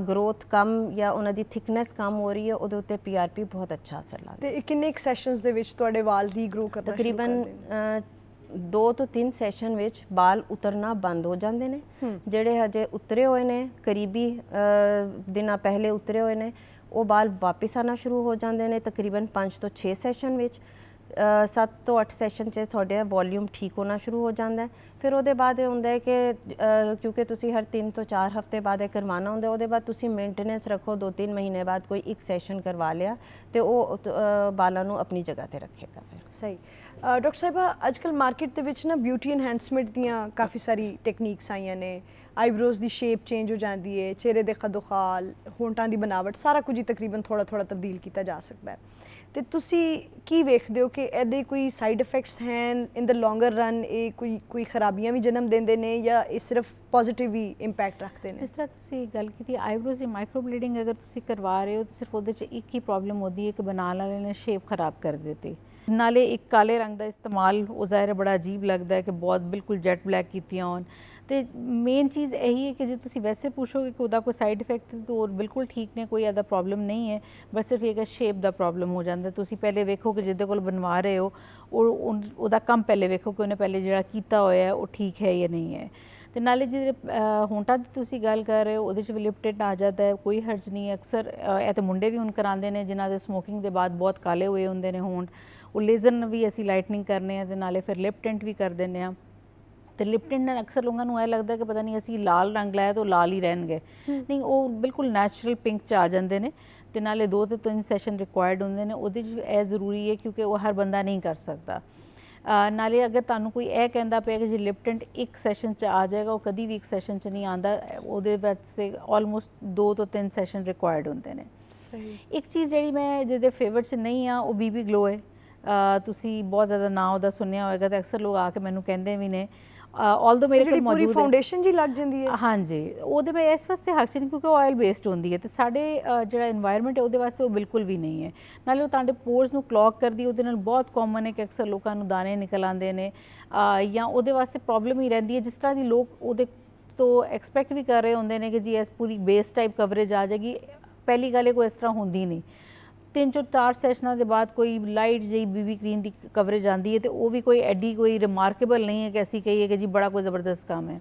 ਗਰੋਥ ਕਮ ਜਾਂ ਉਹਨਾਂ ਦੀ ਥਿਕਨੈਸ ਕਮ ਹੋ ਰਹੀ ਹੈ ਉਹਦੇ ਉੱਤੇ ਪੀਆਰਪੀ ਬਹੁਤ ਅੱਛਾ ਅਸਰ ਲਾਉਂਦਾ ਤੇ ਕਿੰਨੇ ਸੈਸ਼ਨਸ ਦੇ ਵਿੱਚ ਤੁਹਾਡੇ ਵਾਲ ਰੀਗਰੋ ਕਰਨਾ ਤਕਰੀਬਨ 2 ਤੋਂ 3 ਸੈਸ਼ਨ ਵਿੱਚ ਵਾਲ ਉਤਰਨਾ ਬੰਦ ਹੋ ਜਾਂਦੇ ਨੇ ਜਿਹੜੇ ਹਜੇ ਉਤਰੇ ਹੋਏ ਨੇ ਕਰੀਬੀ ਦਿਨਾਂ ਪਹਿਲੇ ਉਤਰੇ ਹੋਏ ਨੇ ਉਹ ਵਾਲ ਵਾਪਸ ਆਣਾ ਸ਼ੁਰੂ ਹੋ ਜਾਂਦੇ ਨੇ ਤਕਰੀਬਨ 5 ਤੋਂ 6 ਸੈਸ਼ਨ ਵਿੱਚ 7 ਤੋਂ 8 ਸੈਸ਼ਨ 'ਚ ਤੁਹਾਡੇ ਵੋਲਿਊਮ ਠੀਕ ਹੋਣਾ ਸ਼ੁਰੂ ਹੋ ਜਾਂਦਾ ਹੈ ਫਿਰ ਉਹਦੇ ਬਾਅਦ ਇਹ ਹੁੰਦਾ ਹੈ ਕਿ ਕਿਉਂਕਿ ਤੁਸੀਂ ਹਰ 3 ਤੋਂ 4 ਹਫ਼ਤੇ ਬਾਅਦ ਇਹ ਕਰਵਾਉਣਾ ਹੁੰਦਾ ਉਹਦੇ ਬਾਅਦ ਤੁਸੀਂ ਮੇਨਟੇਨੈਂਸ ਰੱਖੋ 2-3 ਮਹੀਨੇ ਬਾਅਦ ਕੋਈ ਇੱਕ ਸੈਸ਼ਨ ਕਰਵਾ ਲਿਆ ਤੇ ਉਹ ਬਾਲਾਂ ਨੂੰ ਆਪਣੀ ਜਗ੍ਹਾ ਤੇ ਰੱਖੇਗਾ ਫਿਰ ਸਹੀ ਡਾਕਟਰ ਸਾਹਿਬਾ ਅੱਜਕੱਲ ਮਾਰਕੀਟ ਦੇ ਵਿੱਚ ਨਾ ਬਿਊਟੀ ਐਨਹਾਂਸਮੈਂਟ ਦੀਆਂ ਕਾਫੀ ਸਾਰੀ ਟੈਕਨੀਕਸ ਆਈਆਂ ਨੇ ਆਈਬ੍ਰੋਜ਼ ਦੀ ਸ਼ੇਪ ਚੇਂਜ ਹੋ ਜਾਂਦੀ ਹੈ ਚਿਹਰੇ ਦੇ ਖਦੋਖਾਲ ਹੋਂਟਾਂ ਦੀ ਬਨਾਵਟ ਸਾਰਾ ਕੁਝ ਹੀ ਤਕਰੀਬਨ ਥੋੜਾ ਥੋੜਾ ਤਬਦੀਲ ਕੀਤਾ ਜਾ ਸਕਦਾ ਹੈ ਤੇ ਤੁਸੀਂ ਕੀ ਵੇਖਦੇ ਹੋ ਕਿ ਇਹਦੇ ਕੋਈ ਸਾਈਡ ਇਫੈਕਟਸ ਹਨ ਇਨ ਦ ਲੌਂਗਰ ਰਨ ਇਹ ਕੋਈ ਕੋਈ ਖਰਾਬੀਆਂ ਵੀ ਜਨਮ ਦਿੰਦੇ ਨੇ ਜਾਂ ਇਹ ਸਿਰਫ ਪੋਜ਼ਿਟਿਵ ਹੀ ਇੰਪੈਕਟ ਰੱਖਦੇ ਨੇ ਜਿਸ ਤਰ੍ਹਾਂ ਤੁਸੀਂ ਗੱਲ ਕੀਤੀ ਆਈਬ੍ਰੋਜ਼ ਦੀ ਮਾਈਕਰੋ ਬਲੀਡਿੰਗ ਅਗਰ ਤੁਸੀਂ ਕਰਵਾ ਰਹੇ ਹੋ ਤਾਂ ਸਿਰਫ ਉਹਦੇ 'ਚ ਇੱਕ ਹੀ ਪ੍ਰੋਬਲਮ ਹੁੰਦੀ ਹੈ ਕਿ ਬਣਾ ਲੈਣੇ ਸ਼ੇਪ ਖਰਾਬ ਕਰ ਦਿੱਤੀ ਨਾਲੇ ਇੱਕ ਕਾਲੇ ਰੰਗ ਦਾ ਇਸਤੇਮਾਲ ਉਹ ਜ਼ਾਹਿਰ ਬੜਾ ਅਜੀਬ ਲੱਗਦਾ ਹੈ ਕਿ ਬਹੁਤ ਬਿਲਕੁਲ ਜੈਟ ਬਲੈਕ ਕੀਤੀਆਂ ਹੋਣ ਤੇ ਮੇਨ ਚੀਜ਼ ਇਹੀ ਹੈ ਕਿ ਜੇ ਤੁਸੀਂ ਵੈਸੇ ਪੁੱਛੋਗੇ ਕਿ ਉਹਦਾ ਕੋਈ ਸਾਈਡ ਇਫੈਕਟ ਤੇ ਉਹ ਬਿਲਕੁਲ ਠੀਕ ਨੇ ਕੋਈ ਅਦਰ ਪ੍ਰੋਬਲਮ ਨਹੀਂ ਹੈ ਬਸ ਸਿਰਫ ਇਹ ਕਿ ਸ਼ੇਪ ਦਾ ਪ੍ਰੋਬਲਮ ਹੋ ਜਾਂਦਾ ਤੁਸੀਂ ਪਹਿਲੇ ਵੇਖੋ ਕਿ ਜਿਹਦੇ ਕੋਲ ਬਣਵਾ ਰਹੇ ਹੋ ਉਹ ਉਹਦਾ ਕੰਮ ਪਹਿਲੇ ਵੇਖੋ ਕਿ ਉਹਨੇ ਪਹਿਲੇ ਜਿਹੜਾ ਕੀਤਾ ਹੋਇਆ ਹੈ ਉਹ ਠੀਕ ਹੈ ਜਾਂ ਨਹੀਂ ਹੈ ਤੇ ਨਾਲੇ ਜਿਹੜੇ ਹੋਂਟਾ ਦੀ ਤੁਸੀਂ ਗੱਲ ਕਰ ਰਹੇ ਹੋ ਉਹਦੇ ਚ ਵੀ ਆ ਜਾਂਦਾ ਹੈ ਕੋਈ ਹਰਜ ਨਹੀਂ ਅਕਸਰ ਇਹ ਤੇ ਮੁੰਡੇ ਵੀ ਹੁਣ ਕਰਾਉਂਦੇ ਨੇ ਜਿਨ੍ਹਾਂ ਦੇ ਸਮੋਕਿੰਗ ਦੇ ਬਾਅਦ ਬਹੁਤ ਕਾਲੇ ਹੋਏ ਹੁੰਦੇ ਨੇ ਹੋਂਟ ਉਹ ਲੇਜ਼ਰ ਵੀ ਅਸੀਂ ਲਾਈਟਨਿੰਗ ਕਰਨੇ ਆ ਤੇ ਨਾਲੇ ਫਿਰ ਲਿਪ ਟਿੰਟ ਵੀ ਕਰ ਦਿੰਨੇ ਆ ਤੇ ਲਿਪ ਟਿੰਟ ਨਾਲ ਅਕਸਰ ਲੋਕਾਂ ਨੂੰ ਇਹ ਲੱਗਦਾ ਕਿ ਪਤਾ ਨਹੀਂ ਅਸੀਂ ਲਾਲ ਰੰਗ ਲਾਇਆ ਤਾਂ ਲਾਲ ਹੀ ਰਹਿਣਗੇ ਨਹੀਂ ਉਹ ਬਿਲਕੁਲ ਨੈਚੁਰਲ ਪਿੰਕ ਚ ਆ ਜਾਂਦੇ ਨੇ ਤੇ ਨਾਲੇ ਦੋ ਤੇ ਤਿੰਨ ਸੈਸ਼ਨ ਰਿਕੁਆਇਰਡ ਹੁੰਦੇ ਨੇ ਉਹਦੇ ਚ ਐ ਜ਼ਰੂਰੀ ਹੈ ਕਿਉਂਕਿ ਉਹ ਹਰ ਬੰਦਾ ਨਹੀਂ ਕਰ ਸਕਦਾ ਨਾਲੇ ਅਗਰ ਤੁਹਾਨੂੰ ਕੋਈ ਇਹ ਕਹਿੰਦਾ ਪਿਆ ਕਿ ਜੇ ਲਿਪਟਿੰਟ ਇੱਕ ਸੈਸ਼ਨ ਚ ਆ ਜਾਏਗਾ ਉਹ ਕਦੀ ਵੀ ਇੱਕ ਸੈਸ਼ਨ ਚ ਨਹੀਂ ਆਂਦਾ ਉਹਦੇ ਵਿੱਚ ਆਲਮੋਸਟ 2 ਤੋਂ 3 ਸੈਸ਼ਨ ਰਿਕੁਆਇਰਡ ਹੁੰਦੇ ਨੇ ਸਹੀ ਇੱਕ ਚੀਜ਼ ਜਿਹੜੀ ਮੈਂ ਜਿਹਦੇ ਫੇਵਰਟ ਚ ਨਹੀਂ ਆ ਉਹ ਬੀਬੀ ਗਲੋ ਹੈ ਤੁਸੀਂ ਬਹੁਤ ਜ਼ਿਆਦਾ ਨਾਂ ਉਹਦਾ ਸੁਣਿਆ ਹੋਵੇਗਾ ਤਾਂ ਅਕਸਰ ਲੋਕ ਆ ਕੇ ਮੈਨੂੰ ਕਹਿੰਦੇ ਵੀ ਨੇ ਆਲਦੋ ਮੇਰੇ ਕੋਲ ਮੌਜੂਦ ਹੈ ਫਾਊਂਡੇਸ਼ਨ ਜੀ ਲੱਗ ਜਾਂਦੀ ਹੈ ਹਾਂਜੀ ਉਹਦੇ ਵਿੱਚ ਇਸ ਵਾਸਤੇ ਹੱਕ ਚੀਨ ਕਿਉਂਕਿ ਆਇਲ ਬੇਸਡ ਹੁੰਦੀ ਹੈ ਤੇ ਸਾਡੇ ਜਿਹੜਾ এনवायरमेंट ਹੈ ਉਹਦੇ ਵਾਸਤੇ ਉਹ ਬਿਲਕੁਲ ਵੀ ਨਹੀਂ ਹੈ ਨਾਲੇ ਉਹ ਤੁਹਾਡੇ ਪੋਰਸ ਨੂੰ ਕਲੌਕ ਕਰਦੀ ਉਹਦੇ ਨਾਲ ਬਹੁਤ ਕਾਮਨ ਹੈ ਕਿ ਅਕਸਰ ਲੋਕਾਂ ਨੂੰ ਦਾਣੇ ਨਿਕਲ ਆਉਂਦੇ ਨੇ ਜਾਂ ਉਹਦੇ ਵਾਸਤੇ ਪ੍ਰੋਬਲਮ ਹੀ ਰਹਿੰਦੀ ਹੈ ਜਿਸ ਤਰ੍ਹਾਂ ਦੀ ਲੋਕ ਉਹਦੇ ਤੋਂ ਐਕਸਪੈਕਟ ਵੀ ਕਰ ਰਹੇ ਹੁੰਦੇ ਨੇ ਕਿ ਜੀ ਇਸ ਪੂਰੀ ਬੇਸ ਟਾਈਪ ਕਵਰੇਜ ਆ ਜਾਏਗੀ ਪਹਿਲੀ ਗੱਲ ਇਹ ਕੋਈ ਇਸ ਤਰ੍ਹਾਂ ਹੁੰਦੀ ਨਹੀਂ ਤਿੰਨ ਚੋਂ ਚਾਰ ਸੈਸ਼ਨਾਂ ਦੇ ਬਾਅਦ ਕੋਈ ਲਾਈਟ ਜਿਹੀ ਬੀਬੀ ਕਰੀਨ ਦੀ ਕਵਰੇਜ ਆਂਦੀ ਹੈ ਤੇ ਉਹ ਵੀ ਕੋਈ ਐਡੀ ਕੋਈ ਰਿਮਾਰਕੇਬਲ ਨਹੀਂ ਹੈ ਕਿ ਅਸੀਂ ਕਹੀਏ ਕਿ ਜੀ ਬੜਾ ਕੋਈ ਜ਼ਬਰਦਸਤ ਕੰਮ ਹੈ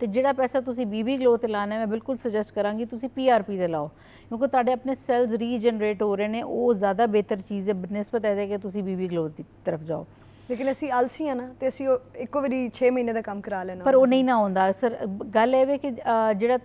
ਤੇ ਜਿਹੜਾ ਪੈਸਾ ਤੁਸੀਂ ਬੀਬੀ ਗਲੋ ਤੇ ਲਾਣਾ ਹੈ ਮੈਂ ਬਿਲਕੁਲ ਸੁਜੈਸਟ ਕਰਾਂਗੀ ਤੁਸੀਂ ਪੀਆਰਪੀ ਤੇ ਲਾਓ ਕਿਉਂਕਿ ਤੁਹਾਡੇ ਆਪਣੇ ਸੈਲਸ ਰੀਜਨਰੇਟ ਹੋ ਰਹੇ ਨੇ ਉਹ ਜ਼ਿਆਦਾ ਬਿਹਤਰ ਚੀਜ਼ ਹੈ ਬਿਨਸਪਤ ਹੈ ਕਿ ਤੁਸੀਂ ਬੀਬੀ ਗਲੋ ਦੀ ਤਰਫ ਜਾਓ ਲੇਕਿਨ ਅਸੀਂ ਆਲਸੀ ਆ ਨਾ ਤੇ ਅਸੀਂ ਇੱਕੋ ਵਾਰੀ 6 ਮਹੀਨੇ ਦਾ ਕੰਮ ਕਰਾ ਲੈਣਾ ਪਰ ਉਹ ਨਹੀਂ ਨਾ ਹੁੰਦਾ ਸਰ ਗੱਲ ਇਹ ਵੇ ਕਿ ਜਿਹੜਾ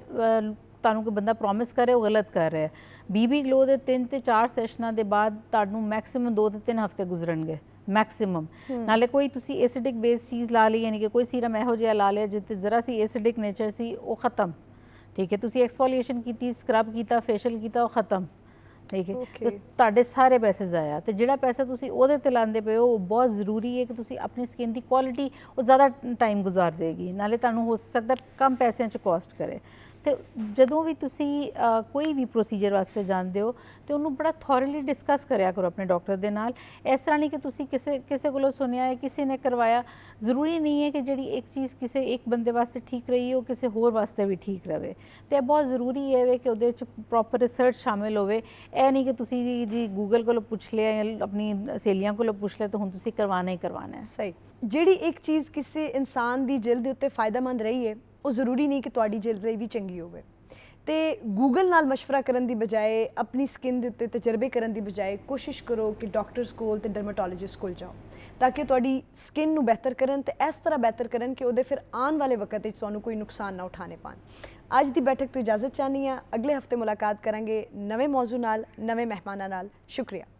ਤੁਹਾਨੂੰ ਕੋਈ ਬੰਦਾ ਪ੍ਰੋਮਿਸ ਕਰੇ ਉਹ ਗਲਤ ਕਰ ਰਿਹਾ ਬੀਬੀ ਗਲੋ ਦੇ ਤਿੰਨ ਤੇ ਚਾਰ ਸੈਸ਼ਨਾਂ ਦੇ ਬਾਅਦ ਤੁਹਾਨੂੰ ਮੈਕਸਿਮਮ 2 ਤੇ 3 ਹਫ਼ਤੇ ਗੁਜ਼ਰਨਗੇ ਮੈਕਸਿਮਮ ਨਾਲੇ ਕੋਈ ਤੁਸੀਂ ਐਸਿਡਿਕ ਬੇਸ ਚੀਜ਼ ਲਾ ਲਈ ਯਾਨੀ ਕਿ ਕੋਈ ਸੀਰਮ ਇਹੋ ਜਿਹਾ ਲਾ ਲਿਆ ਜਿੱਤੇ ਜ਼ਰਾ ਸੀ ਐਸਿਡਿਕ ਨੇਚਰ ਸੀ ਉਹ ਖਤਮ ਠੀਕ ਹੈ ਤੁਸੀਂ ਐਕਸਫੋਲੀਏਸ਼ਨ ਕੀਤੀ ਸਕਰਬ ਕੀਤਾ ਫੇਸ਼ੀਅਲ ਕੀਤਾ ਉਹ ਖਤਮ ਠੀਕ ਹੈ ਤੁਹਾਡੇ ਸਾਰੇ ਪੈਸੇ ਜ਼ਾਇਆ ਤੇ ਜਿਹੜਾ ਪੈਸਾ ਤੁਸੀਂ ਉਹਦੇ ਤੇ ਲਾਉਂਦੇ ਪਏ ਉਹ ਬਹੁਤ ਜ਼ਰੂਰੀ ਹੈ ਕਿ ਤੁਸੀਂ ਆਪਣੀ ਸਕਿਨ ਦੀ ਕੁਆਲਿਟੀ ਉਹ ਜ਼ਿਆਦਾ ਟਾਈਮ ਗੁਜ਼ਾਰ ਦੇਗੀ ਨਾਲੇ ਤੁਹਾਨੂੰ ਹੋ ਸਕਦਾ ਕਮ ਪੈਸਿਆਂ 'ਚ ਕਾਸਟ ਕਰੇ ਤੇ ਜਦੋਂ ਵੀ ਤੁਸੀਂ ਕੋਈ ਵੀ ਪ੍ਰੋਸੀਜਰ ਵਾਸਤੇ ਜਾਂਦੇ ਹੋ ਤੇ ਉਹਨੂੰ ਬੜਾ ਥੋਰਲੀ ਡਿਸਕਸ ਕਰਿਆ ਕਰੋ ਆਪਣੇ ਡਾਕਟਰ ਦੇ ਨਾਲ ਇਸ ਤਰ੍ਹਾਂ ਨਹੀਂ ਕਿ ਤੁਸੀਂ ਕਿਸੇ ਕਿਸੇ ਕੋਲੋਂ ਸੁਣਿਆ ਹੈ ਕਿਸੇ ਨੇ ਕਰਵਾਇਆ ਜ਼ਰੂਰੀ ਨਹੀਂ ਹੈ ਕਿ ਜਿਹੜੀ ਇੱਕ ਚੀਜ਼ ਕਿਸੇ ਇੱਕ ਬੰਦੇ ਵਾਸਤੇ ਠੀਕ ਰਹੀ ਹੋ ਕਿਸੇ ਹੋਰ ਵਾਸਤੇ ਵੀ ਠੀਕ ਰਹੇ ਤੇ ਬਹੁਤ ਜ਼ਰੂਰੀ ਹੈ ਕਿ ਉਹਦੇ ਵਿੱਚ ਪ੍ਰੋਪਰ ਰਿਸਰਚ ਸ਼ਾਮਿਲ ਹੋਵੇ ਇਹ ਨਹੀਂ ਕਿ ਤੁਸੀਂ ਜੀ ਗੂਗਲ ਕੋਲੋਂ ਪੁੱਛ ਲਿਆ ਜਾਂ ਆਪਣੀ ਸਹੇਲੀਆਂ ਕੋਲੋਂ ਪੁੱਛ ਲਿਆ ਤਾਂ ਹੁਣ ਤੁਸੀਂ ਕਰਵਾਣਾ ਹੀ ਕਰਵਾਣਾ ਹੈ ਸਹੀ ਜਿਹੜੀ ਇੱਕ ਚੀਜ਼ ਕਿਸੇ ਇਨਸਾਨ ਦੀ ਜਿਲਦ ਉੱਤੇ ਫਾਇਦਾਮੰਦ ਰਹੀ ਹੈ ਉਹ ਜ਼ਰੂਰੀ ਨਹੀਂ ਕਿ ਤੁਹਾਡੀ ਜਿਲਦ ਲਈ ਵੀ ਚੰਗੀ ਹੋਵੇ ਤੇ ਗੂਗਲ ਨਾਲ مشورہ ਕਰਨ ਦੀ ਬਜਾਏ ਆਪਣੀ ਸਕਿਨ ਦੇ ਉੱਤੇ ਤਜਰਬੇ ਕਰਨ ਦੀ ਬਜਾਏ ਕੋਸ਼ਿਸ਼ ਕਰੋ ਕਿ ਡਾਕਟਰਸ ਕੋਲ ਤੇ ਡਰਮਟੋਲੋਜਿਸਟ ਕੋਲ ਜਾਓ ਤਾਂ ਕਿ ਤੁਹਾਡੀ ਸਕਿਨ ਨੂੰ ਬਿਹਤਰ ਕਰਨ ਤੇ ਇਸ ਤਰ੍ਹਾਂ ਬਿਹਤਰ ਕਰਨ ਕਿ ਉਹਦੇ ਫਿਰ ਆਉਣ ਵਾਲੇ ਵਕਤ ਵਿੱਚ ਤੁਹਾਨੂੰ ਕੋਈ ਨੁਕਸਾਨ ਨਾ ਉਠਾਣੇ ਪਾਣ ਅੱਜ ਦੀ ਬੈਠਕ ਤੋਂ ਇਜਾਜ਼ਤ ਚਾਹਨੀ ਆ ਅਗਲੇ ਹਫਤੇ ਮੁਲਾਕਾਤ ਕਰਾਂਗੇ ਨਵੇਂ ਮੌਜੂ ਨਾਲ ਨਵੇਂ ਮਹਿਮਾਨਾਂ ਨਾਲ ਸ਼ੁਕਰੀਆ